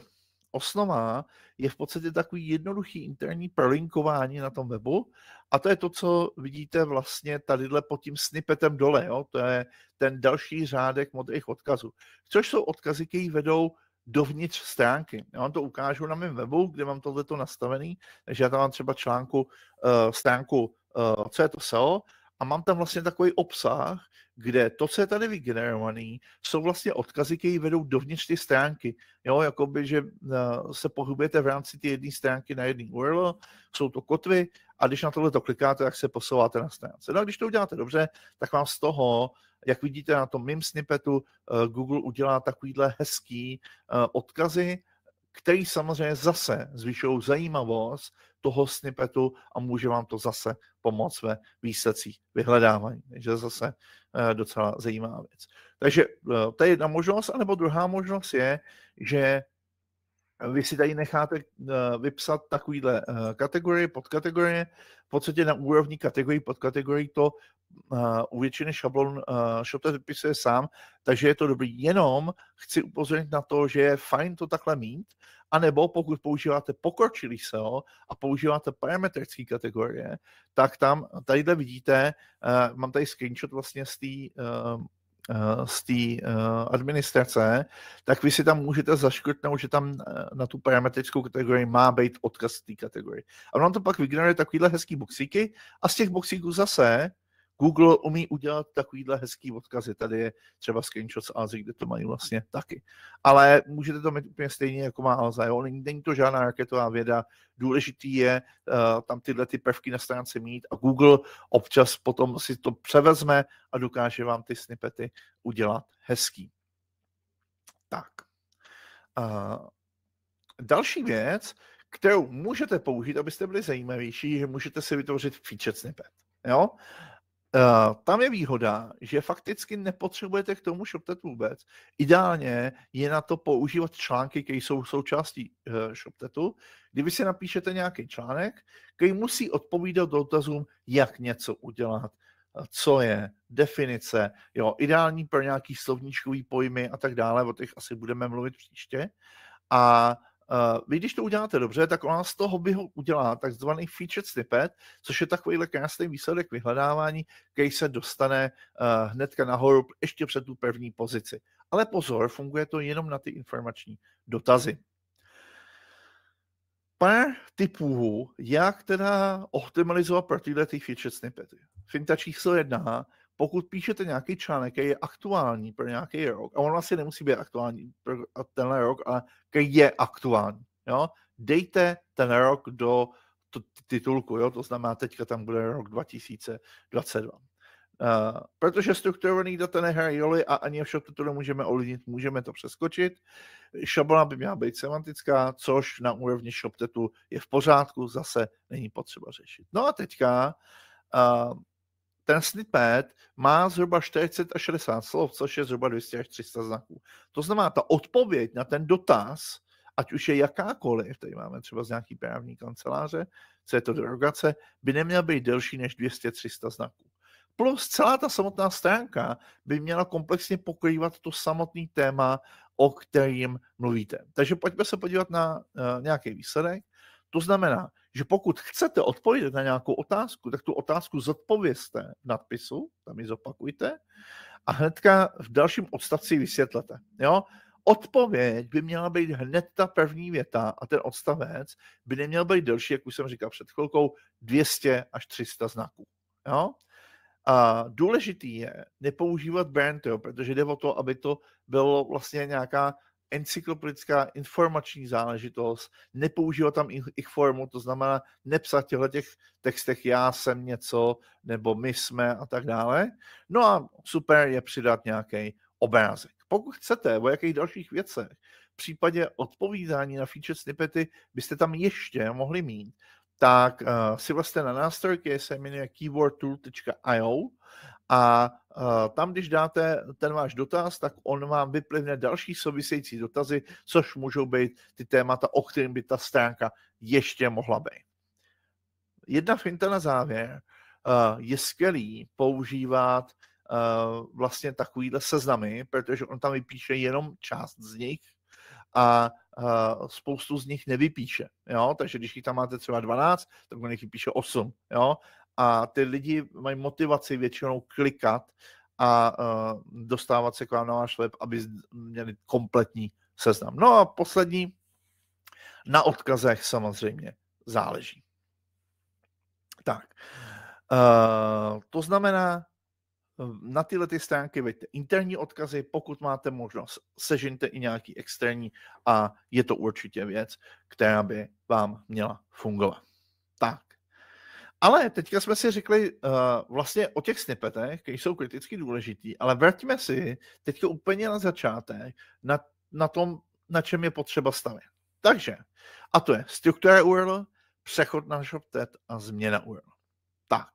Osnova je v podstatě takový jednoduchý interní prolinkování na tom webu a to je to, co vidíte vlastně tadyhle pod tím snippetem dole. Jo? To je ten další řádek modrých odkazů, což jsou odkazy, které vedou dovnitř stránky. Já vám to ukážu na mém webu, kde mám tohleto nastavený, takže já tam mám třeba článku, eh, stránku, eh, co je to SEO, a mám tam vlastně takový obsah, kde to, co je tady vygenerovaný, jsou vlastně odkazy, které vedou dovnitř ty stránky. Jo, jakoby, že eh, se pohybujete v rámci ty jedné stránky na jedný URL, jsou to kotvy a když na tohle to klikáte, tak se posouváte na stránce. No a když to uděláte dobře, tak vám z toho, jak vidíte na tom mým snippetu, eh, Google udělá takovýhle hezký eh, odkazy, který samozřejmě zase zvyšují zajímavost toho snippetu a může vám to zase pomoct ve výsledcích vyhledávání. Takže zase eh, docela zajímavá věc. Takže to je jedna možnost, anebo druhá možnost je, že vy si tady necháte eh, vypsat takovýhle eh, kategorie, podkategorie, v podstatě na úrovni kategorii, podkategorii to eh, u většiny šablon Shopter vypisuje sám, takže je to dobrý. Jenom chci upozornit na to, že je fajn to takhle mít, anebo pokud používáte pokročilý SEO a používáte parametrické kategorie, tak tam, tadyhle vidíte, mám tady screenshot vlastně z té Eh, z té eh, administrace, tak vy si tam můžete zaškrtnout, že tam eh, na tu parametrickou kategorii má být odkaz té kategorie. A on to pak vygeneruje takovýhle hezký boxíky a z těch boxíků zase Google umí udělat takovýhle hezký odkazy. Tady je třeba screenshot z Azy, kde to mají vlastně taky. Ale můžete to mít úplně stejně, jako má Alza. Jo? Není to žádná raketová věda. Důležitý je uh, tam tyhle ty prvky na stránce mít a Google občas potom si to převezme a dokáže vám ty snippety udělat hezký. Tak. Uh, další věc, kterou můžete použít, abyste byli zajímavější, že můžete si vytvořit feature snippet. Jo? Eh, tam je výhoda, že fakticky nepotřebujete k tomu ShopTet vůbec. Ideálně je na to používat články, které jsou součástí eh, ShopTetu, Kdyby si napíšete nějaký článek, který musí odpovídat dotazům, jak něco udělat, eh, co je, definice, jo, ideální pro nějaký slovníčkový pojmy a tak dále, o těch asi budeme mluvit příště. A Uh, vy když to uděláte dobře, tak ona z toho by ho udělá takzvaný featured snippet, což je takovýhle krásný výsledek vyhledávání, který se dostane uh, hnedka nahoru ještě před tu první pozici. Ale pozor, funguje to jenom na ty informační dotazy. Pár typů, jak teda optimalizovat pro tyhle ty featured snippety. Finta číslo jedna pokud píšete nějaký článek, který je aktuální pro nějaký rok, a on asi vlastně nemusí být aktuální pro tenhle rok, ale který je aktuální, jo? dejte ten rok do t- titulku, jo? to znamená teďka tam bude rok 2022. Uh, eh, protože strukturovaný data nehrají roli a ani v toto nemůžeme ovlivnit, můžeme to přeskočit. Šablona by měla být semantická, což na úrovni ShopTetu je v pořádku, zase není potřeba řešit. No a teďka uh, ten snippet má zhruba 40 až 60 slov, což je zhruba 200 až 300 znaků. To znamená, ta odpověď na ten dotaz, ať už je jakákoliv, tady máme třeba z nějaký právní kanceláře, co je to derogace, by neměla být delší než 200-300 znaků. Plus celá ta samotná stránka by měla komplexně pokrývat to samotný téma, o kterým mluvíte. Takže pojďme se podívat na uh, nějaký výsledek. To znamená, že pokud chcete odpovědět na nějakou otázku, tak tu otázku zodpovězte v nadpisu, tam ji zopakujte a hnedka v dalším odstavci vysvětlete. Jo? Odpověď by měla být hned ta první věta a ten odstavec by neměl být delší, jak už jsem říkal před chvilkou, 200 až 300 znaků. Jo? A důležitý je nepoužívat brand, jo, protože jde o to, aby to bylo vlastně nějaká encyklopedická informační záležitost, nepoužívat tam ich formu, to znamená nepsat těchto těch textech já jsem něco, nebo my jsme a tak dále. No a super je přidat nějaký obrázek. Pokud chcete o jakých dalších věcech, v případě odpovídání na feature snippety byste tam ještě mohli mít, tak uh, si vlastně na nástrojky, se jmenuje keywordtool.io, a eh, tam, když dáte ten váš dotaz, tak on vám vyplivne další související dotazy, což můžou být ty témata, o kterým by ta stránka ještě mohla být. Jedna finta na závěr eh, je skvělý používat eh, vlastně takovýhle seznamy, protože on tam vypíše jenom část z nich a spoustu z nich nevypíše. Jo? Takže když jich tam máte třeba 12, tak on jich vypíše 8. Jo? a ty lidi mají motivaci většinou klikat a uh, dostávat se k vám na váš web, aby měli kompletní seznam. No a poslední, na odkazech samozřejmě záleží. Tak, uh, to znamená, e, na tyhle ty stránky veďte interní odkazy, pokud máte možnost, sežinte i nějaký externí a je to určitě věc, která by vám měla fungovat. Tak, ale teďka jsme si řekli uh, vlastně o těch snippetech, které jsou kriticky důležitý, ale vrťme si teďka úplně na začátek, na, na tom, na čem je potřeba stavět. Takže, a to je struktura URL, přechod na ShopTet a změna URL. Tak,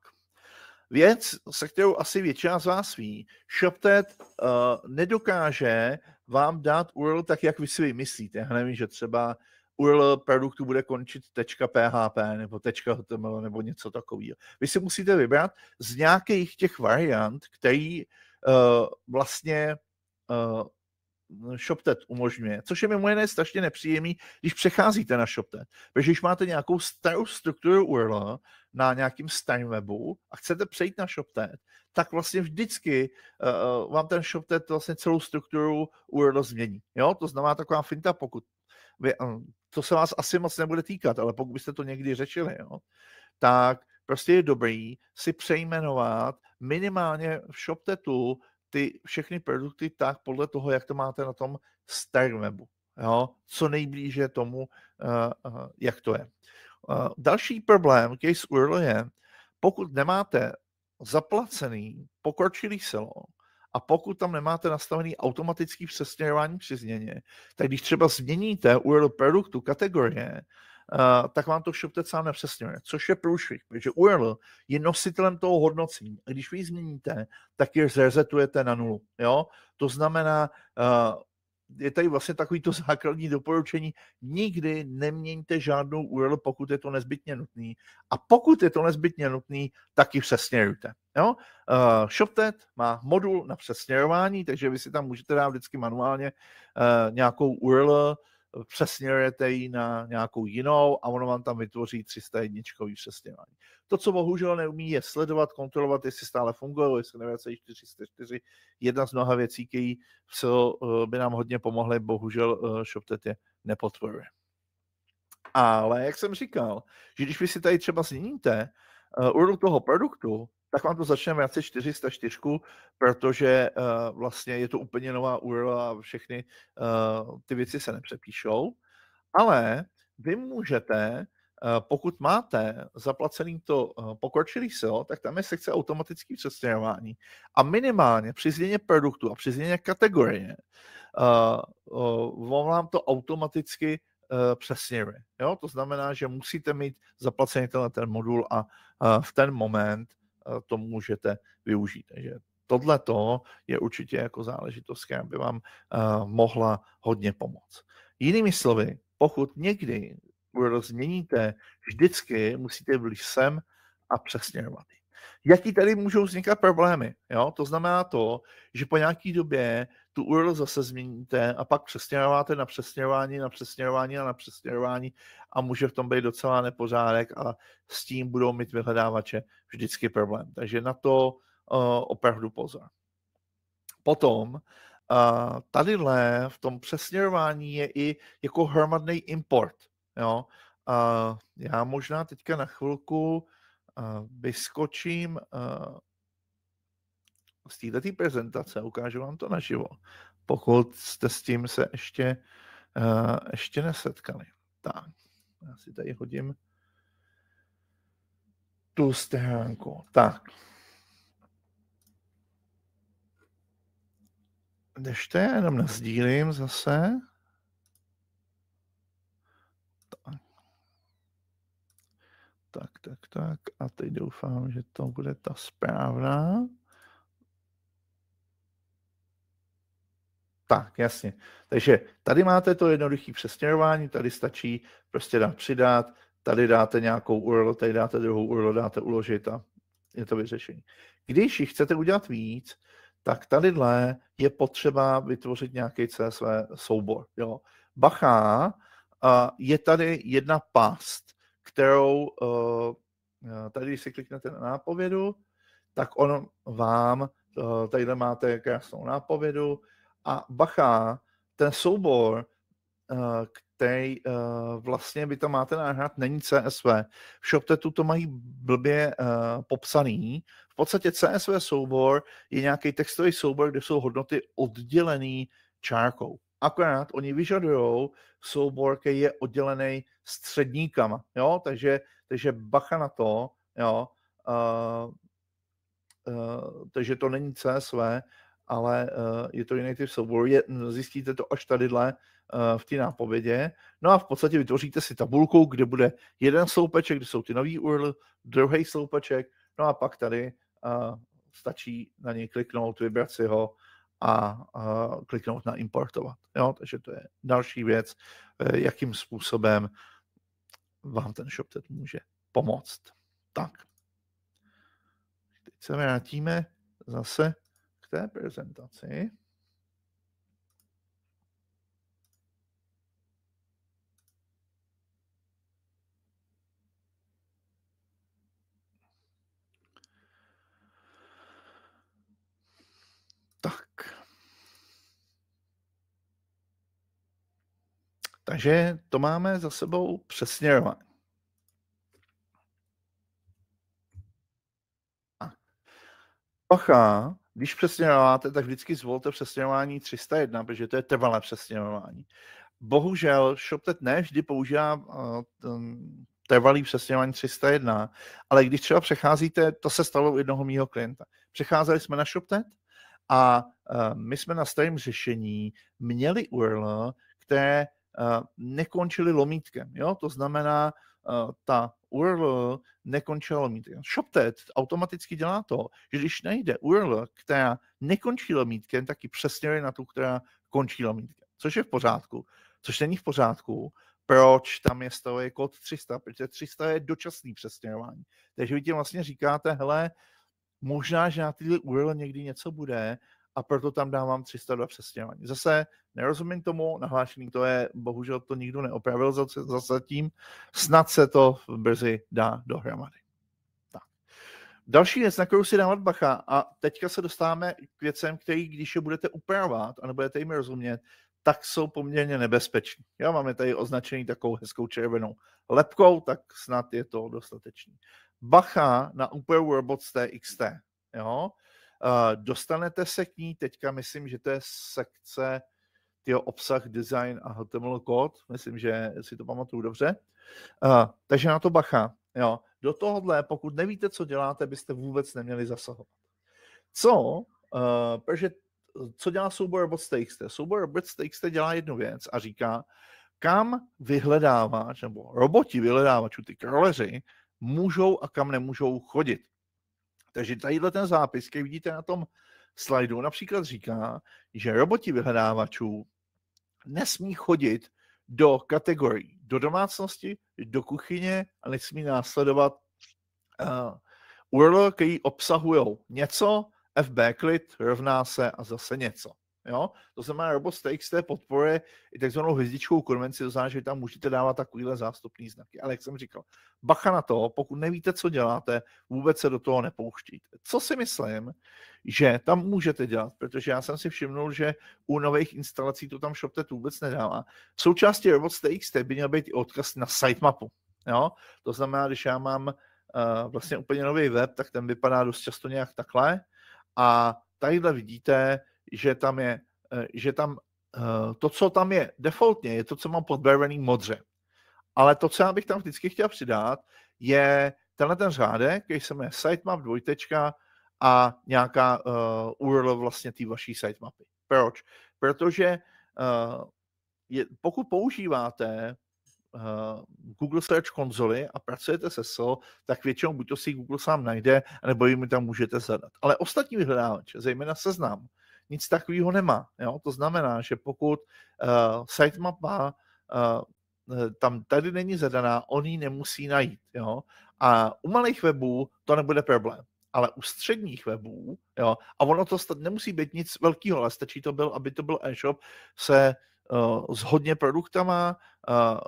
věc, se kterou asi většina z vás ví, ShopTet uh, eh, nedokáže vám dát URL tak, jak vy si vymyslíte. Já nevím, že třeba URL produktu bude končit .php nebo .html nebo něco takového. Vy si musíte vybrat z nějakých těch variant, který uh, vlastně uh, ShopTet umožňuje, což je mimo jiné strašně nepříjemný, když přecházíte na ShopTet. Protože když máte nějakou starou strukturu URL na nějakým starém webu a chcete přejít na ShopTet, tak vlastně vždycky uh, vám ten ShopTet vlastně celou strukturu URL změní. Jo? To znamená taková finta, pokud vy, to se vás asi moc nebude týkat, ale pokud byste to někdy řešili, jo, tak prostě je dobrý si přejmenovat minimálně v ShopTetu ty všechny produkty tak podle toho, jak to máte na tom starém webu. Jo? Co nejblíže tomu, uh, uh, jak to je. Uh, další problém, který z URL je, pokud nemáte zaplacený pokročilý silo a pokud tam nemáte nastavený automatický přesměrování při změně, tak když třeba změníte URL produktu kategorie, Uh, tak vám to ShopTet sám nepřesměruje, což je průšvih, protože URL je nositelem toho hodnocení. A když vy ji změníte, tak ji zrezetujete na nulu. Jo? To znamená, eh, je tady vlastně takový to základní doporučení, nikdy neměňte žádnou URL, pokud je to nezbytně nutný. A pokud je to nezbytně nutný, tak ji přesměrujte. Jo? Uh, ShopTet má modul na přesměrování, takže vy si tam můžete dát vždycky manuálně uh, nějakou URL, přesměrujete ji na nějakou jinou a ono vám tam vytvoří 300 jedničkový přesměrování. To, co bohužel neumí, je sledovat, kontrolovat, jestli stále funguje, jestli nevracejí 404. Jedna z mnoha věcí, který co eh, by nám hodně pomohly, bohužel eh, ShopTet je nepotvrduje. Ale jak jsem říkal, že když vy si tady třeba změníte uh, eh, URL toho produktu, tak vám to začneme vracet 404, protože uh, vlastně je to úplně nová URL a všechny uh, ty věci se nepřepíšou. Ale vy můžete, eh, pokud máte zaplacený to pokročilý SEO, tak tam je sekce automatický přesměrování. A minimálně při změně produktu a při změně kategorie vám vám to automaticky přesměruje. Jo? To znamená, že musíte mít zaplacený tenhle ten modul a v ten moment to můžete využít. Takže tohle to je určitě jako záležitost, která by vám eh, mohla hodně pomoct. Jinými slovy, pokud někdy rozměníte, vždycky musíte vlít sem a přesměrovat ji. Jaký tady můžou vznikat problémy? Jo? To znamená to, že po nějaký době tu URL zase změníte a pak přesměrováte na přesměrování, na přesměrování a na přesměrování a může v tom být docela nepořádek a s tím budou mít vyhledávače vždycky problém. Takže na to uh, opravdu pozor. Potom uh, tadyhle v tom přesměrování je i jako hromadný import. Jo? Uh, já možná teďka na chvilku vyskočím z této prezentace, ukážu vám to naživo, pokud jste s tím se ještě, ještě nesetkali. Tak, já si tady hodím tu stránku. Tak. Dešte, já jenom nazdílím zase. tak, tak, tak. A teď doufám, že to bude ta správná. Tak, jasně. Takže tady máte to jednoduché přesměrování, tady stačí prostě dát přidat, tady dáte nějakou URL, tady dáte druhou URL, dáte uložit a je to vyřešení. Když ji chcete udělat víc, tak tadyhle je potřeba vytvořit nějaký CSV soubor. Jo. Bacha, je tady jedna past kterou eh, eh, tady, když si kliknete na nápovědu, tak on vám, eh, tady máte krásnou nápovědu a bacha, ten soubor, který vlastně vy tam máte nahrát, není CSV. V ShopTetu to mají blbě popsaný. V podstatě CSV soubor je nějaký textový soubor, kde jsou hodnoty oddělený čárkou. Akorát oni vyžadují soubor, který je oddělený středníkama, jo, takže, takže bacha na to, jo, uh, uh, takže to není CSV, ale uh, je to jiný typ souboru. Je, zjistíte to až tadyhle uh, v té nápovědě. No a v podstatě vytvoříte si tabulku, kde bude jeden sloupeček, kde jsou ty nový URL, druhý sloupeček, no a pak tady uh, stačí na něj kliknout, vybrat si ho a kliknout na importovat. Jo, takže to je další věc, eh, jakým způsobem vám ten ShopTet může pomoct. Tak. Teď se vrátíme zase k té prezentaci. Tak. Takže to máme za sebou přesměrování. Pacha, když přesměrováte, tak vždycky zvolte přesměrování 301, protože to je trvalé přesměrování. Bohužel ShopTet ne vždy používá eh, trvalý přesměrování 301, ale když třeba přecházíte, to se stalo u jednoho mýho klienta. Přecházeli jsme na ShopTet, a eh, my jsme na starém řešení měli URL, které eh, nekončily lomítkem. Jo? To znamená, eh, ta URL nekončila lomítkem. ShopTet automaticky dělá to, že když najde URL, která nekončí lomítkem, tak ji přesměruje na tu, která končí lomítkem, což je v pořádku. Což není v pořádku, proč tam je stavuje kód 300, protože 300 je dočasný přesměrování. Takže vy tím vlastně říkáte, hele, možná, že na této URL někdy něco bude a proto tam dávám 302 přestěhování. Zase nerozumím tomu, nahlášený to je, bohužel to nikdo neopravil zase, tím, snad se to brzy dá dohromady. Tak. Další věc, na kterou si dávat bacha, a teďka se dostáváme k věcem, který, když je budete upravovat a nebudete jim rozumět, tak jsou poměrně nebezpeční. Já máme tady označený takovou hezkou červenou lepkou, tak snad je to dostatečný bacha na Upper Robots TXT. Jo? Dostanete se k ní, teďka myslím, že to je sekce tyho obsah, design a HTML kód, myslím, že si to pamatuju dobře. Uh, takže na to bacha. Jo. Do tohohle, pokud nevíte, co děláte, byste vůbec neměli zasahovat. Co? Uh, protože co dělá soubor robots TXT? Soubor robots TXT dělá jednu věc a říká, kam vyhledáváč, nebo roboti vyhledávačů, ty kroleři, můžou a kam nemůžou chodit. Takže tadyhle ten zápis, který vidíte na tom slajdu, například říká, že roboti vyhledávačů nesmí chodit do kategorií, do domácnosti, do kuchyně a nesmí následovat uh, URL, který obsahují něco, FB klid rovná se a zase něco. Jo? To znamená, RoboStakes té podporuje i takzvanou hvězdičkou konvenci, to znamená, že tam můžete dávat takovýhle zástupný znaky. Ale jak jsem říkal, bacha na to, pokud nevíte, co děláte, vůbec se do toho nepouštíte. Co si myslím, že tam můžete dělat, protože já jsem si všimnul, že u nových instalací to tam ShopTet vůbec nedává. V součástí RoboStakes by měl být i odkaz na sitemapu. Jo? To znamená, když já mám uh, vlastně úplně nový web, tak ten vypadá dost často nějak takhle a tadyhle vidíte, že tam je, eh, že tam eh, to, co tam je defaultně, je to, co mám podbarvený modře. Ale to, co já bych tam vždycky chtěl přidat, je tenhle ten řádek, který se jmenuje sitemap dvojtečka a nějaká uh, URL vlastně té vaší sitemapy. Proč? Protože uh, je, pokud používáte uh, Google Search konzoli a pracujete se SEO, tak většinou buď to si Google sám najde, nebo jim tam můžete zadat. Ale ostatní vyhledávače, zejména seznam, nic takového nemá. Jo? To znamená, že pokud uh, sitemapa uh, tam tady není zadaná, on ji nemusí najít. Jo? A u malých webů to nebude problém ale u středních webů, jo, a ono to stát nemusí být nic velkého, ale stačí to byl, aby to byl e-shop se uh, s hodně produktama, Eh,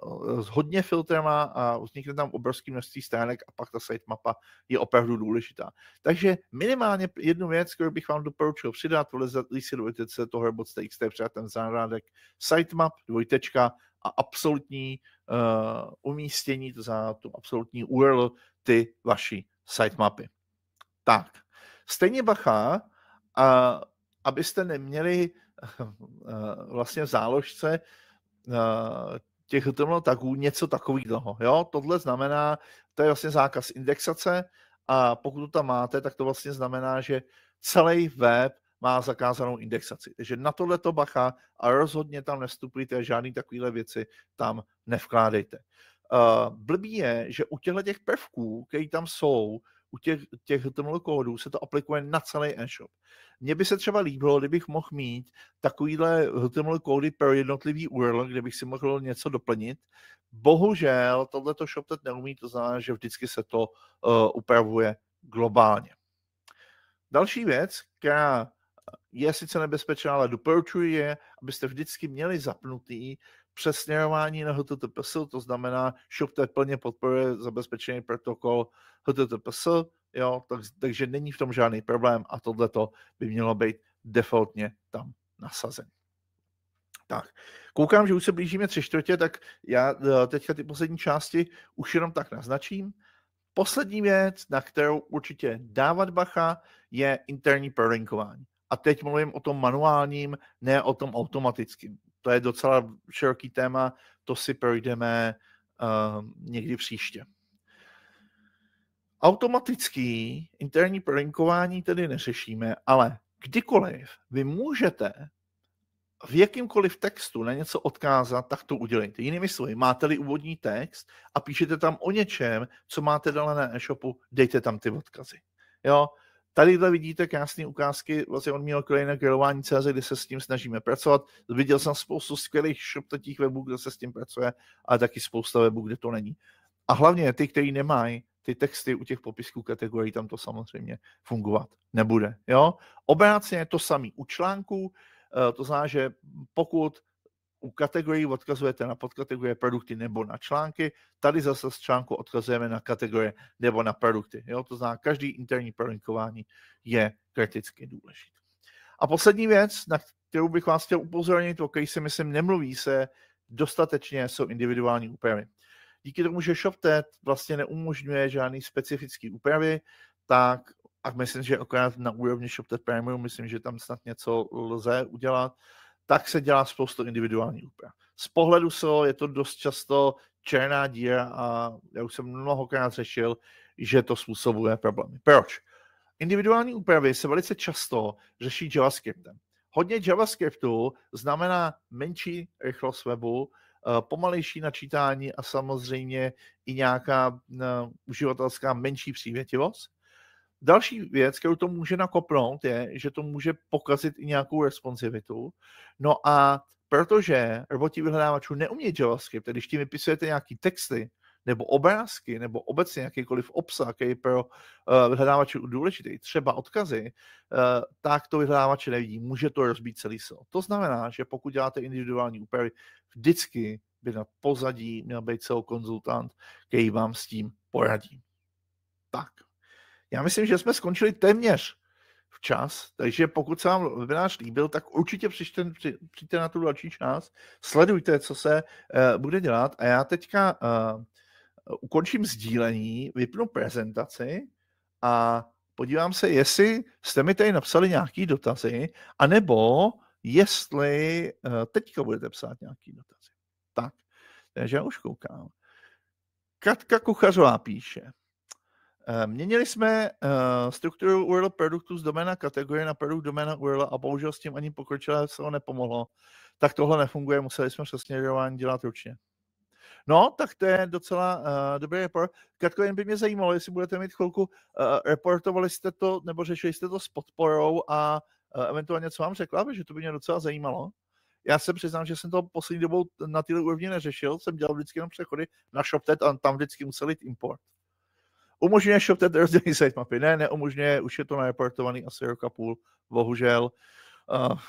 s hodně filtrama a vznikne tam obrovské množství stránek a pak ta sitemapa je opravdu důležitá. Takže minimálně jednu věc, kterou bych vám doporučil přidat, vlezli si do vetice toho robots.txt, třeba ten zahrádek sitemap, dvojtečka a absolutní uh, umístění, to znamená tu absolutní URL, ty vaší sitemapy. Tak, stejně bacha, uh, abyste neměli uh, vlastně v záložce uh, těch no, tagů něco takového. Jo? Tohle znamená, to je vlastně zákaz indexace a pokud to tam máte, tak to vlastně znamená, že celý web má zakázanou indexaci. Takže na tohle to bacha a rozhodně tam nevstupujte a žádný takovýhle věci tam nevkládejte. Uh, blbý je, že u těchto těch prvků, které tam jsou, u těch, těch HTML kódů se to aplikuje na celý e-shop. Mně by se třeba líbilo, kdybych mohl mít takovýhle HTML kódy per jednotlivý URL, kde bych si mohl něco doplnit. Bohužel tohleto teď neumí, to znamená, že vždycky se to uh, upravuje globálně. Další věc, která je sice nebezpečná, ale doporučuji je, abyste vždycky měli zapnutý přesměrování na HTTPS, to znamená, je plně podporuje zabezpečený protokol HTTPS, jo, tak, takže není v tom žádný problém a tohleto by mělo být defaultně tam nasazen. Tak, koukám, že už se blížíme tři čtvrtě, tak já eh, teďka ty poslední části už jenom tak naznačím. Poslední věc, na kterou určitě dávat bacha, je interní prolinkování. A teď mluvím o tom manuálním, ne o tom automatickém. To je docela široký téma, to si projdeme uh, někdy příště. Automatický interní prolinkování tedy neřešíme, ale kdykoliv vy můžete v jakýmkoliv textu na něco odkázat, tak to udělejte. Jinými slovy, máte-li úvodní text a píšete tam o něčem, co máte dole na e-shopu, dejte tam ty odkazy. Jo, tady vidíte krásné ukázky vlastně od mého kolejna gerování CZ, kde se s tím snažíme pracovat. Viděl jsem spoustu skvělých šoptatích webů, kde se s tím pracuje, ale taky spousta webů, kde to není. A hlavně ty, který nemají ty texty u těch popisků kategorií, tam to samozřejmě fungovat nebude. Jo? Obráceně to samý u článků, eh, to znamená, že pokud u kategorií odkazujete na podkategorie produkty nebo na články. Tady zase z článku odkazujeme na kategorie nebo na produkty. Jo? To znamená, každý interní prolinkování je kriticky důležitý. A poslední věc, na kterou bych vás chtěl upozornit, o které si myslím nemluví se dostatečně, jsou individuální úpravy. Díky tomu, že ShopTet vlastně neumožňuje žádný specifický úpravy, tak a myslím, že akorát na úrovni ShopTet Premium, myslím, že tam snad něco lze udělat, tak se dělá spoustu individuální úprav. Z pohledu SEO je to dost často černá díra a já už jsem mnohokrát řešil, že to způsobuje problémy. Proč? Individuální úpravy se velice často řeší JavaScriptem. Hodně JavaScriptu znamená menší rychlost webu, eh, pomalejší načítání a samozřejmě i nějaká eh, uživatelská menší přívětivost. Další věc, kterou to může nakopnout, je, že to může pokazit i nějakou responsivitu. No a protože roboti vyhledávačů neumějí JavaScript, tedy když tím vypisujete nějaký texty, nebo obrázky, nebo obecně jakýkoliv obsah, který pro eh, vyhledávače důležitý, třeba odkazy, eh, tak to vyhledávače nevidí. Může to rozbít celý SEO. To znamená, že pokud děláte individuální úpravy, vždycky by na pozadí měl být SEO konzultant, který vám s tím poradí. Tak. Já myslím, že jsme skončili téměř včas, takže pokud se vám webinář líbil, tak určitě přijďte, přijďte na tu další část, sledujte, co se uh, bude dělat a já teďka uh, ukončím sdílení, vypnu prezentaci a podívám se, jestli jste mi tady napsali nějaké dotazy, anebo jestli uh, teďka budete psát nějaké dotazy. Tak, takže já už koukám. Katka Kuchařová píše. Eh, měnili jsme eh, strukturu URL produktů z doména kategorie na produkt doména URL a bohužel s tím ani pokročilé se ho nepomohlo. Tak tohle nefunguje, museli jsme přesměrování dělat ručně. No, tak to je docela uh, dobrý report. Katko, jen by mě zajímalo, jestli budete mít chvilku, uh, reportovali jste to, nebo řešili jste to s podporou a uh, eventuálně co vám řekla, že to by mě docela zajímalo. Já se přiznám, že jsem to poslední dobou na této úrovni neřešil, jsem dělal vždycky jenom přechody na ShopTet a tam vždycky musel jít import. Umožňuje ShopTet rozdělení sitemapy? Ne, neumožňuje, už je to nareportovaný asi rok a půl, bohužel. Uh,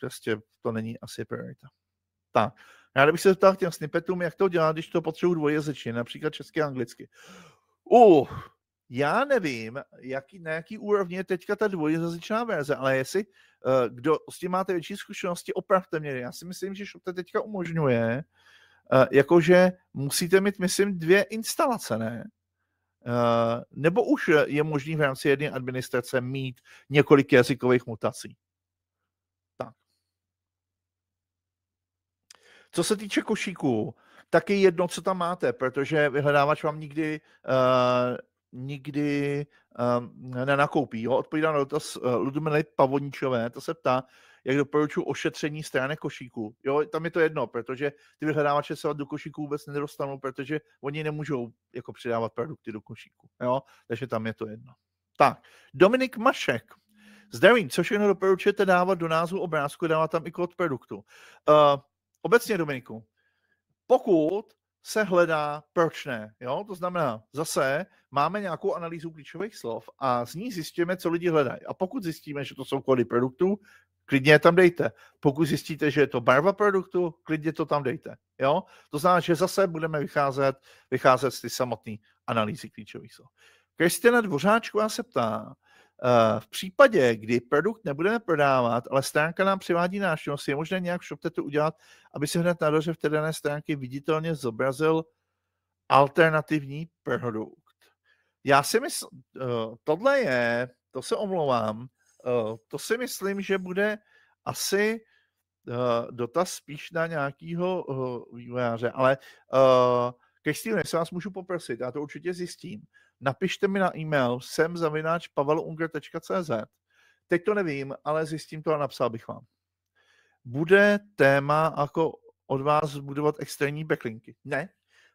prostě to není asi priorita. Tak, já no bych se zeptal k těm snippetům, jak to dělat, když to potřebuji dvojjazyčně, například česky a anglicky. Uh, já nevím, jaký, na jaký úrovni je teďka ta dvojjazyčná verze, ale jestli uh, kdo s tím máte větší zkušenosti, opravte mě. Já si myslím, že to teďka umožňuje, uh, jakože musíte mít, myslím, dvě instalace, ne? Eh, nebo už je možný v rámci jedné administrace mít několik jazykových mutací. Tak. Co se týče košíků, tak je jedno, co tam máte, protože vyhledávač vám nikdy, uh, nikdy Ehm, nenakoupí. Jo? Odpovídá na dotaz eh, Ludmily Pavoničové, to se ptá, jak doporučuji ošetření stránek košíku. Jo, tam je to jedno, protože ty vyhledávače se do košíku vůbec nedostanou, protože oni nemůžou jako přidávat produkty do košíku. Jo? Takže tam je to jedno. Tak, Dominik Mašek. Zdravím, co všechno doporučujete dávat do názvu obrázku, dávat tam i kód produktu. Uh, obecně, Dominiku, pokud se hledá, proč ne. Jo? To znamená, zase máme nějakou analýzu klíčových slov a z ní zjistíme, co lidi hledají. A pokud zjistíme, že to jsou kódy produktů, klidně je tam dejte. Pokud zjistíte, že je to barva produktu, klidně to tam dejte. Jo? To znamená, že zase budeme vycházet, vycházet z ty samotné analýzy klíčových slov. Kristina Dvořáčková se ptá, Eh, v případě, kdy produkt nebudeme prodávat, ale stránka nám přivádí návštěvnost, je možné nějak v ShopTetu udělat, aby se hned na v té dané stránky viditelně zobrazil alternativní produkt. Já si myslím, eh, tohle je, to se omlouvám, eh, to si myslím, že bude asi dotaz spíš na nějakého vývojáře, ale Kristýne, jestli vás můžu poprosit, já to určitě zjistím, napište mi na e-mail sem Teď to nevím, ale zjistím to a napsal bych vám. Bude téma jako od vás budovat externí backlinky? Ne,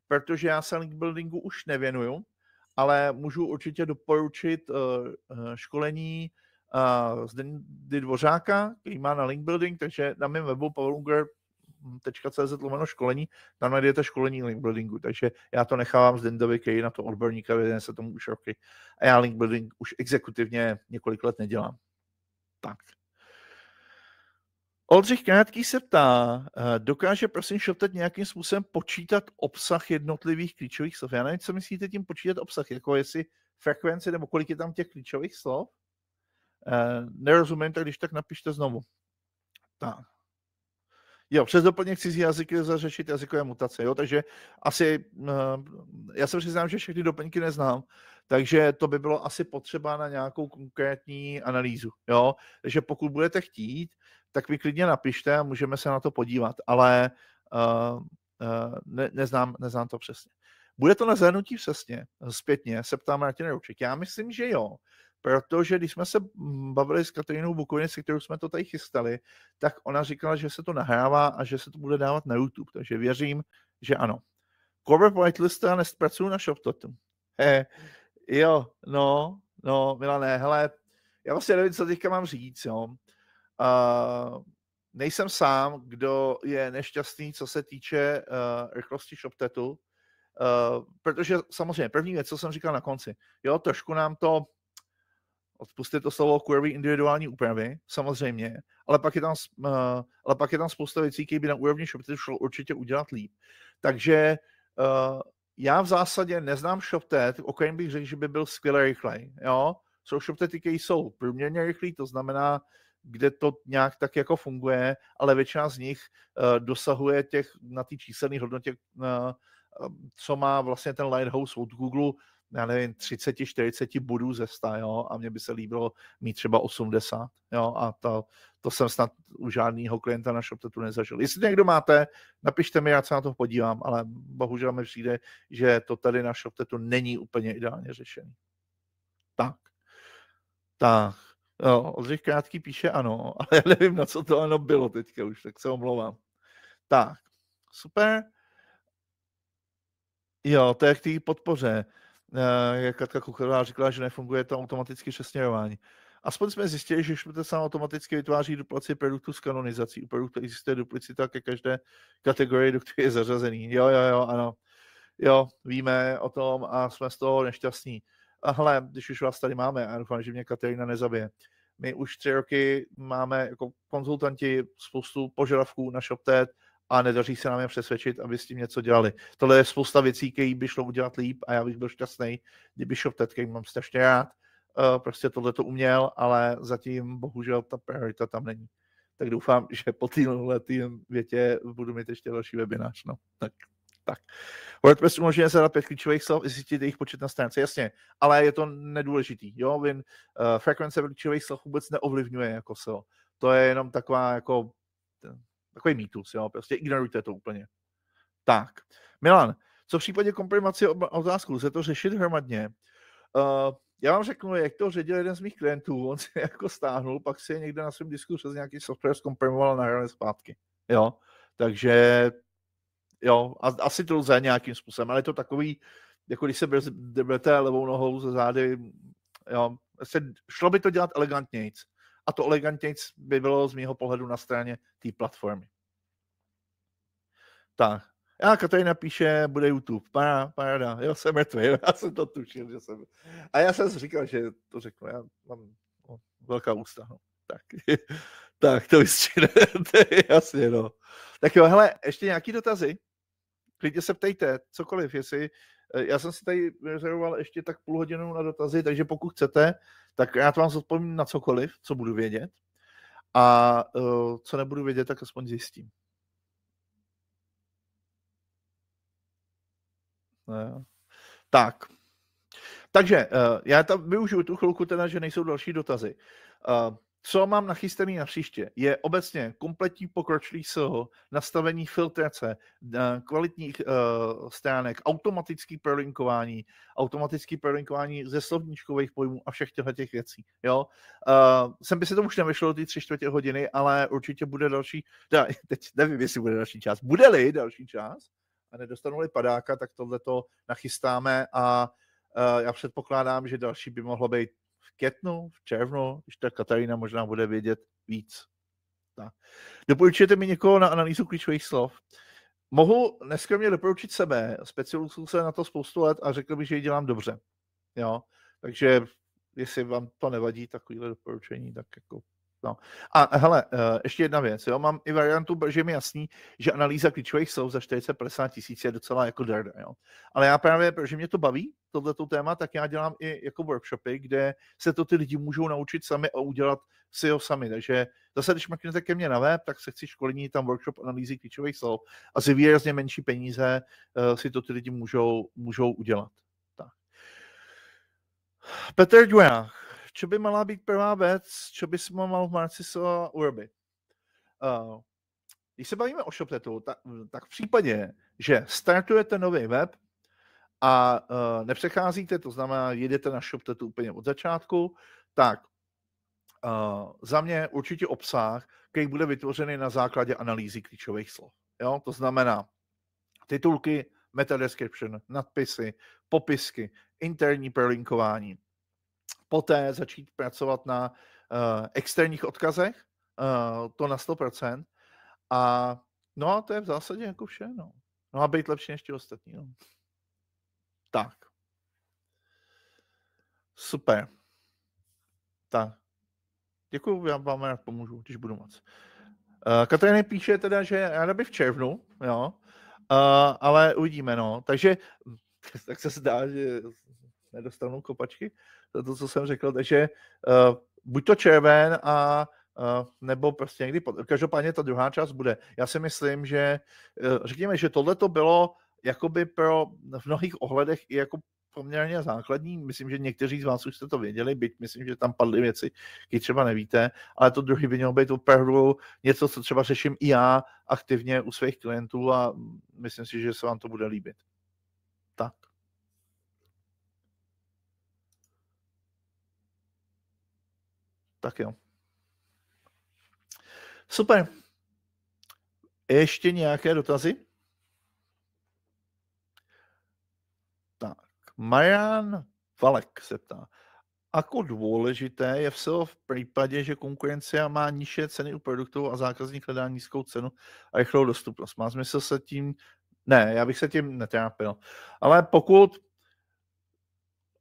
protože já se link buildingu už nevěnuju, ale můžu určitě doporučit eh, eh, školení eh, z Dvořáka, který má na link building, takže na mém webu pavelunger.cz www.linkedin.cz lomeno školení, tam najdete školení link buildingu, takže já to nechávám Dendovi Kej na to odborníka, věděn se tomu už roky a já link building už exekutivně několik let nedělám. Tak. Oldřich Krátký se ptá, eh, dokáže prosím ShopTet nějakým způsobem počítat obsah jednotlivých klíčových slov? Já nevím, co myslíte tím počítat obsah, jako jestli frekvence, nebo kolik je tam těch klíčových slov? Eh, nerozumím, tak když tak napište znovu. Tak. Jo, přes doplněk cizí jazyky lze řešit jazykové mutace, jo, takže asi, eh, já se přiznám, že všechny doplňky neznám, takže to by bylo asi potřeba na nějakou konkrétní analýzu, jo, takže pokud budete chtít, tak vy klidně napište a můžeme se na to podívat, ale uh, uh, ne, neznám, neznám to přesně. Bude to na zhrnutí přesně, zpětně, se ptáme na tě Já myslím, že jo, protože když jsme se bavili s Katrinou Bukoviny, kterou jsme to tady chystali, tak ona říkala, že se to nahrává a že se to bude dávat na YouTube, takže věřím, že ano. Cover a nespracuju na ShopTotu. Eh, jo, no, no, Milané, hele, já vlastně nevím, co teďka mám říct, jo. Uh, nejsem sám, kdo je nešťastný, co se týče uh, rychlosti ShopTetu, uh, eh, protože samozřejmě první věc, co jsem říkal na konci, jo, trošku nám to odpustit to slovo query individuální úpravy, samozřejmě, ale pak je tam, eh, ale pak je tam spousta věcí, které by na úrovni ShopTestu šlo určitě udělat líp. Takže eh, já v zásadě neznám ShopTet, o kterém bych řekl, že by byl skvěle rychlej. Jo? Jsou ShopTety, které jsou průměrně rychlí, to znamená, kde to nějak tak jako funguje, ale většina z nich eh, dosahuje těch na té číselné hodnotě, co má vlastně ten Lighthouse od Google, já nevím, 30, 40 bodů ze 100, jo, a mně by se líbilo mít třeba 80, jo, a to, to jsem snad u žádného klienta na ShopTetu nezažil. Jestli někdo máte, napište mi, já se na to podívám, ale bohužel mi přijde, že to tady na ShopTetu není úplně ideálně řešený. Tak. Tak. Jo, no, Oldřich Krátký píše ano, ale já nevím, na co to ano bylo teďka už, tak se omlouvám. Tak, super. Jo, to je k té podpoře. Eh, jak Katka Kuchová říkala, že nefunguje to automatické přesměrování. Aspoň jsme zjistili, že Šmutesán automaticky vytváří duplici produktů s kanonizací. U produktu existuje duplicita ke každé kategorii, do které je zařazený. Jo, jo, jo, ano. Jo, víme o tom a jsme z toho nešťastní. A hle, když už vás tady máme, a doufám, že mě Katerina nezabije. My už tři roky máme jako konzultanti spoustu požadavků na ShopTet, a nedaří se nám je přesvědčit, aby s tím něco dělali. Tohle je spousta věcí, které by šlo udělat líp a já bych byl šťastný, kdyby Shop Ted, který mám strašně rád, eh, prostě tohle to uměl, ale zatím bohužel ta priorita tam není. Tak doufám, že po téhle větě budu mít ještě další webinář. No. Tak, tak. WordPress umožňuje zadat pět klíčových slov i zjistit jejich počet na stránce, jasně, ale je to nedůležitý. Jo? Vin, uh, frekvence klíčových slov vůbec neovlivňuje jako SEO. To je jenom taková jako Takový mýtus, jo, prostě ignorujte to úplně. Tak, Milan, co v případě komprimace otázku, lze to řešit hromadně? Uh, já vám řeknu, jak to ředil jeden z mých klientů, on si jako stáhnul, pak si je někde na svém disku přes nějaký software zkomprimoval a nahrál zpátky. Jo, takže jo, a, asi to lze nějakým způsobem, ale je to takový, jako když se drbete levou nohou ze zády, jo, se, prostě šlo by to dělat elegantnějc a to elegantně by bylo z mého pohledu na straně té platformy. Tak. já tady napíše bude YouTube. pará, paráda, Jo, jsem mrtvý. Já jsem to tušil, že jsem... A já jsem si říkal, že to řeknu. Já mám no, velká ústa. No. Tak. tak, to je Jasně, no. Tak jo, hele, ještě nějaký dotazy? Klidně se ptejte, cokoliv, jestli Eh, já jsem si tady rezervoval ještě tak půl hodinu na dotazy, takže pokud chcete, tak já to vám zodpovím na cokoliv, co budu vědět. A eh, co nebudu vědět, tak aspoň zjistím. No, tak. Takže eh, já tam využiju tu chvilku teda, že nejsou další dotazy co mám nachystaný na příště, je obecně kompletní pokročilý SEO, nastavení filtrace, eh, kvalitních eh, stránek, automatický prolinkování, automatický prolinkování ze slovníčkových pojmů a všech těchto těch věcí. Jo? Eh, sem by se to už nevyšlo ty tři čtvrtě hodiny, ale určitě bude další, teda, teď nevím, jestli bude další čas, bude-li další čas a nedostanu-li padáka, tak tohle to nachystáme a já předpokládám, že další by mohlo být v květnu, v červnu, když ta Katarína možná bude vědět víc. Tak. Doporučujete mi někoho na analýzu klíčových slov? Mohu neskromně mě doporučit sebe, specializuju se na to spoustu let a řekl bych, že ji dělám dobře. Jo? Takže jestli vám to nevadí, takovýhle doporučení, tak jako No. A hele, eh, ještě jedna věc. Jo? Mám i variantu, že mi jasný, že analýza klíčových slov za 450 tisíc je docela jako drda. Jo? Ale já právě, protože mě to baví, tohleto téma, tak já dělám i jako workshopy, kde se to ty lidi můžou naučit sami a udělat si ho sami. Takže zase, když mrknete ke mně na web, tak se chci školení, tam workshop analýzy klíčových slov a si výrazně menší peníze eh, si to ty lidi můžou, můžou udělat. Tak. Petr Dujach, co by mala být prvá věc, co by jsme mal v Narciso urobit? Uh, když se bavíme o ShopTetu, tak, tak v případě, že startujete nový web a uh, nepřecházíte, to znamená, jedete na ShopTetu úplně od začátku, tak uh, za mě určitě obsah, který bude vytvořený na základě analýzy klíčových slov. Jo? To znamená titulky, meta description, nadpisy, popisky, interní prolinkování, poté začít pracovat na eh, externích odkazech, eh, to na 100%. A no a to je v zásadě jako vše, no. No a být lepší než ti ostatní, no. Tak. Super. Tak. Děkuji, já vám rád pomůžu, když budu moc. Uh, eh, Katarina píše teda, že ráda by v červnu, jo, ale uvidíme, no. Takže tak se zdá, že nedostanou kopačky za to, co jsem řekl. Takže uh, buď to červen a Uh, nebo prostě někdy pod... Každopádně ta druhá část bude. Já si myslím, že uh, řekněme, že tohle to bylo jakoby pro v mnohých ohledech i jako poměrně základní. Myslím, že někteří z vás už jste to věděli, byť myslím, že tam padly věci, které třeba nevíte, ale to druhý by mělo být opravdu něco, co třeba řeším i já aktivně u svých klientů a myslím si, že se vám to bude líbit. Tak. Tak jo. Super. Ještě nějaké dotazy? Tak, Marian Valek se ptá. Ako důležité je v SEO v případě, že konkurence má nižší ceny u produktů a zákazník hledá nízkou cenu a rychlou dostupnost? Má smysl se tím... Ne, já bych se tím netrápil. Ale pokud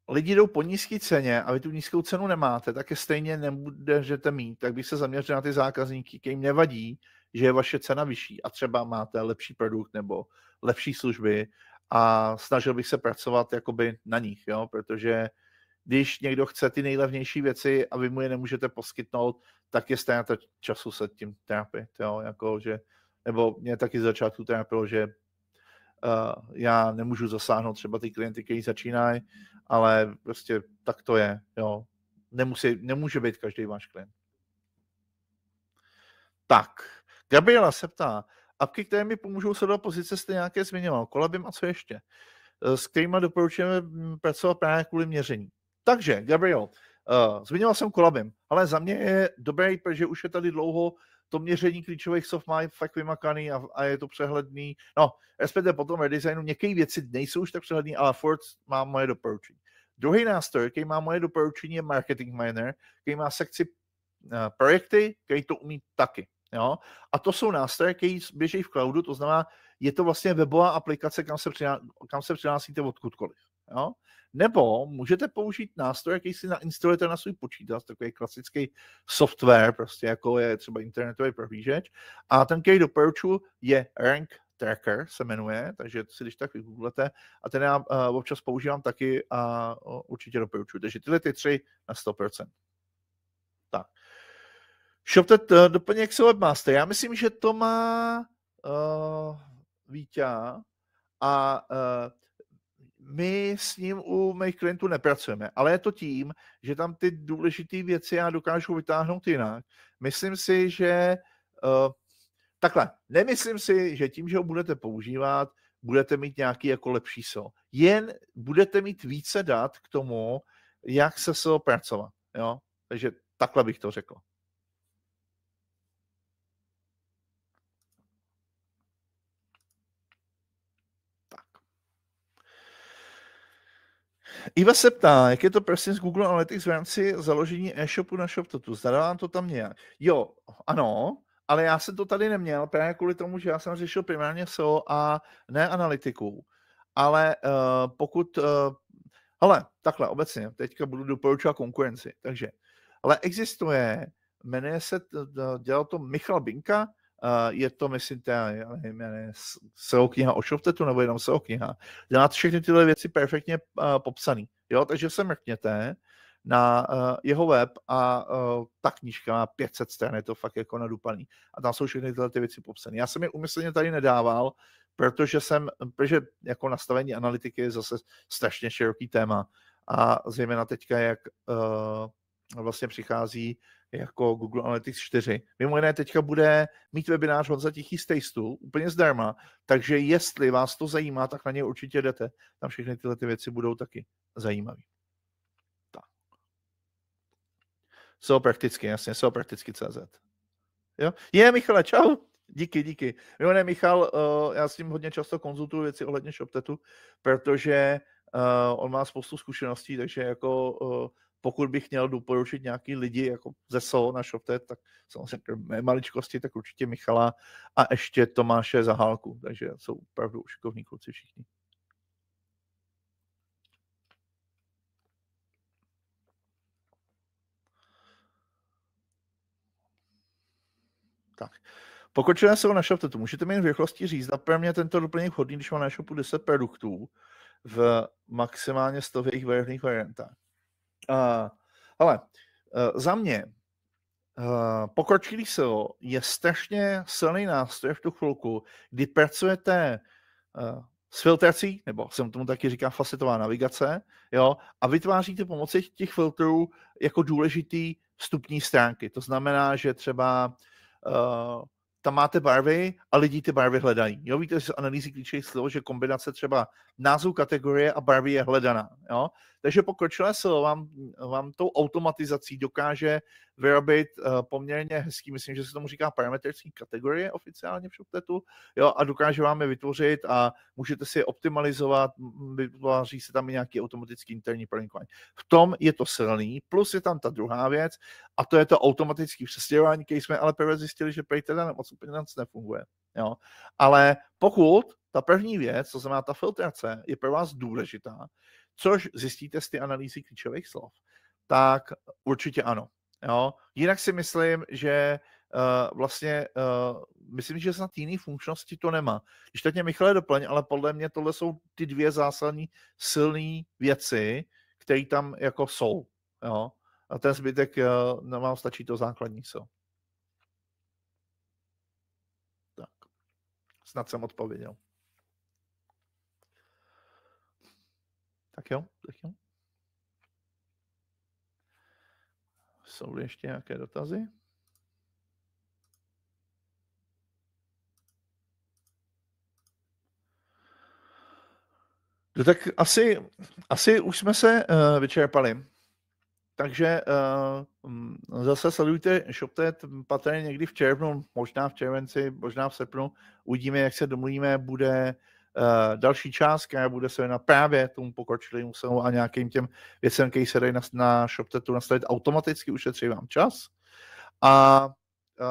lidi jdou po nízké ceně a vy tu nízkou cenu nemáte, tak je stejně nebudete mít, tak bych se zaměřil na ty zákazníky, kterým nevadí, že je vaše cena vyšší a třeba máte lepší produkt nebo lepší služby a snažil bych se pracovat jakoby na nich, jo? protože když někdo chce ty nejlevnější věci a vy mu je nemůžete poskytnout, tak je stejně času se tím trápit, jo? Jako, že, nebo mě taky z začátku trápilo, že Eh, já nemůžu zasáhnout třeba ty klienty, kteří začínají, ale prostě tak to je. Jo. Nemusí, nemůže být každý váš klient. Tak, Gabriela se ptá, apky, které mi pomůžou se do pozice, jste nějaké zmiňoval, kolabím a co ještě, eh, s kterými doporučujeme mm, pracovat právě kvůli měření. Takže, Gabriel, uh, zmiňoval jsem kolabím, ale za mě je dobrý, protože už je tady dlouho to měření klíčových soft má fakt vymakaný a, a je to přehledný. No, SPD potom redesignu některé věci nejsou už tak přehledný, ale Ford má moje doporučení. Druhý nástroj, který má moje doporučení, je Marketing Miner, který má sekci eh, projekty, který to umí taky. Jo? A to jsou nástroje, které běží v cloudu, to znamená, je to vlastně webová aplikace, kam se, přiná, odkudkoliv. Jo? Nebo můžete použít nástroj, jaký si nainstalujete na svůj počítač, takový klasický software, prostě jako je třeba internetový prohlížeč. A ten, který doporučuji, je Rank Tracker se jmenuje, takže si když tak vygooglete. A ten já uh, občas používám taky a uh, určitě doporučuji. Takže tyhle ty tři na 100%. Tak. ShopTet uh, eh, doplněk se webmaster. Já myslím, že to má uh, eh, Vítě a uh, my s ním u mých klientů nepracujeme, ale je to tím, že tam ty důležité věci já dokážu vytáhnout jinak. Myslím si, že uh, takhle, nemyslím si, že tím, že ho budete používat, budete mít nějaký jako lepší SEO. Jen budete mít více dat k tomu, jak se SEO pracovat. Jo? Takže takhle bych to řekl. Iva se ptá, jak je to prosím z Google Analytics v rámci založení e-shopu na ShopTotu. Zadá vám to tam nějak? Jo, ano, ale já jsem to tady neměl právě kvůli tomu, že já jsem řešil primárně SEO a ne analytiku. Ale uh, pokud... Uh, hele, takhle obecně, teďka budu doporučovat konkurenci. Takže, ale existuje, jmenuje se, dělal to Michal Binka, Uh, je to, myslím, ta, já nevím, já nevím, SEO kniha o Shoftetu, nebo jenom SEO kniha. Dělat všechny tyhle věci perfektně uh, popsané. Jo, takže se mrkněte na uh, jeho web a uh, ta knížka má 500 stran, je to fakt jako nadupaný. A tam jsou všechny tyhle ty věci popsané. Já jsem je umyslně tady nedával, protože jsem, protože jako nastavení analytiky je zase strašně široký téma. A zejména teďka, jak uh, vlastně přichází jako Google Analytics 4. Mimo jiné teďka bude mít webinář za Tichý z Tasteu, úplně zdarma, takže jestli vás to zajímá, tak na něj určitě jdete. Tam všechny tyhle ty věci budou taky zajímavé. Tak. SEO prakticky, jasně, SEO prakticky CZ. Jo? Je, Michale, čau. Díky, díky. Mimo jiné, Michal, eh, já s ním hodně často konzultuju věci ohledně ShopTetu, protože eh, on má spoustu zkušeností, takže jako eh, pokud bych měl doporučit nějaký lidi jako ze SO na ShopTet, tak samozřejmě maličkosti, tak určitě Michala a ještě Tomáše Zahálku, takže jsou opravdu šikovní kluci všichni. Tak. Pokročilé jsou na to Můžete mi v rychlosti říct, na mě tento doplněk vhodný, když mám na shopu 10 produktů v maximálně 100 jejich variantách ale eh, uh, eh, za mě uh, pokročilý silo e je strašně silný nástroj v tu chvilku, kdy pracujete uh, s filtrací, nebo jsem tomu taky říká facetová navigace, jo, a vytváříte pomocí těch filtrů jako důležitý vstupní stránky. To znamená, že třeba uh, tam máte barvy a lidi ty barvy hledají. Jo, víte, že z analýzy klíčových slov, že kombinace třeba názvu kategorie a barvy je hledaná. Jo? Takže pokročilé slovo vám, vám tou automatizací dokáže vyrobit uh, eh, poměrně hezký, myslím, že se tomu říká parametrický kategorie oficiálně v ShopTetu, jo, a dokáže vám je vytvořit a můžete si je optimalizovat, vytváří se tam i nějaký automatický interní prolinkování. V tom je to silný, plus je tam ta druhá věc a to je to automatické přestěhování, který jsme ale prvé zjistili, že prej teda moc úplně nefunguje. Jo. Ale pokud ta první věc, co znamená ta filtrace, je pro vás důležitá, což zjistíte z ty analýzy klíčových slov, tak určitě ano. Jo. Jinak si myslím, že uh, vlastně, uh, myslím, že snad jiný funkčnosti to nemá. Když tak mě Michale doplň, ale podle mě tohle jsou ty dvě zásadní silné věci, které tam jako jsou. Jo. A ten zbytek uh, eh, nám no, stačí to základní co. Tak. Snad jsem odpověděl. Tak jo, tak jo. Jsou ještě nějaké dotazy? No tak asi, asi už jsme se uh, vyčerpali. Takže uh, zase sledujte ShopTet patrně někdy v červnu, možná v červenci, možná v srpnu. Uvidíme, jak se domluvíme, bude Eh, další část, která bude se na právě tomu pokročilému SEO a nějakým těm věcem, který se dají na, na ShopTetu nastavit automaticky, ušetří vám čas. A eh,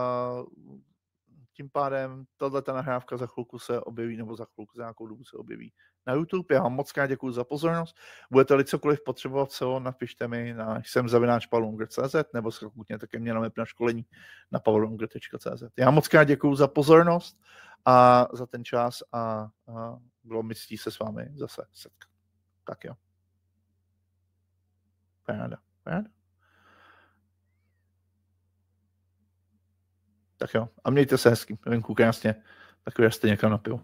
tím pádem tahle ta nahrávka za chvilku se objeví, nebo za chvilku, za nějakou dobu se objeví na YouTube. Já vám moc krát děkuji za pozornost. Budete-li cokoliv potřebovat co napište mi na jsem zavináč pavlongr.cz nebo se chutně také mě na web na školení na pavlongr.cz. Já moc krát děkuji za pozornost a za ten čas a, a bylo mi ctí se s vámi zase setkat. Tak jo. Paráda, paráda. Tak jo, a mějte se hezky, venku krásně, tak jste někam napil.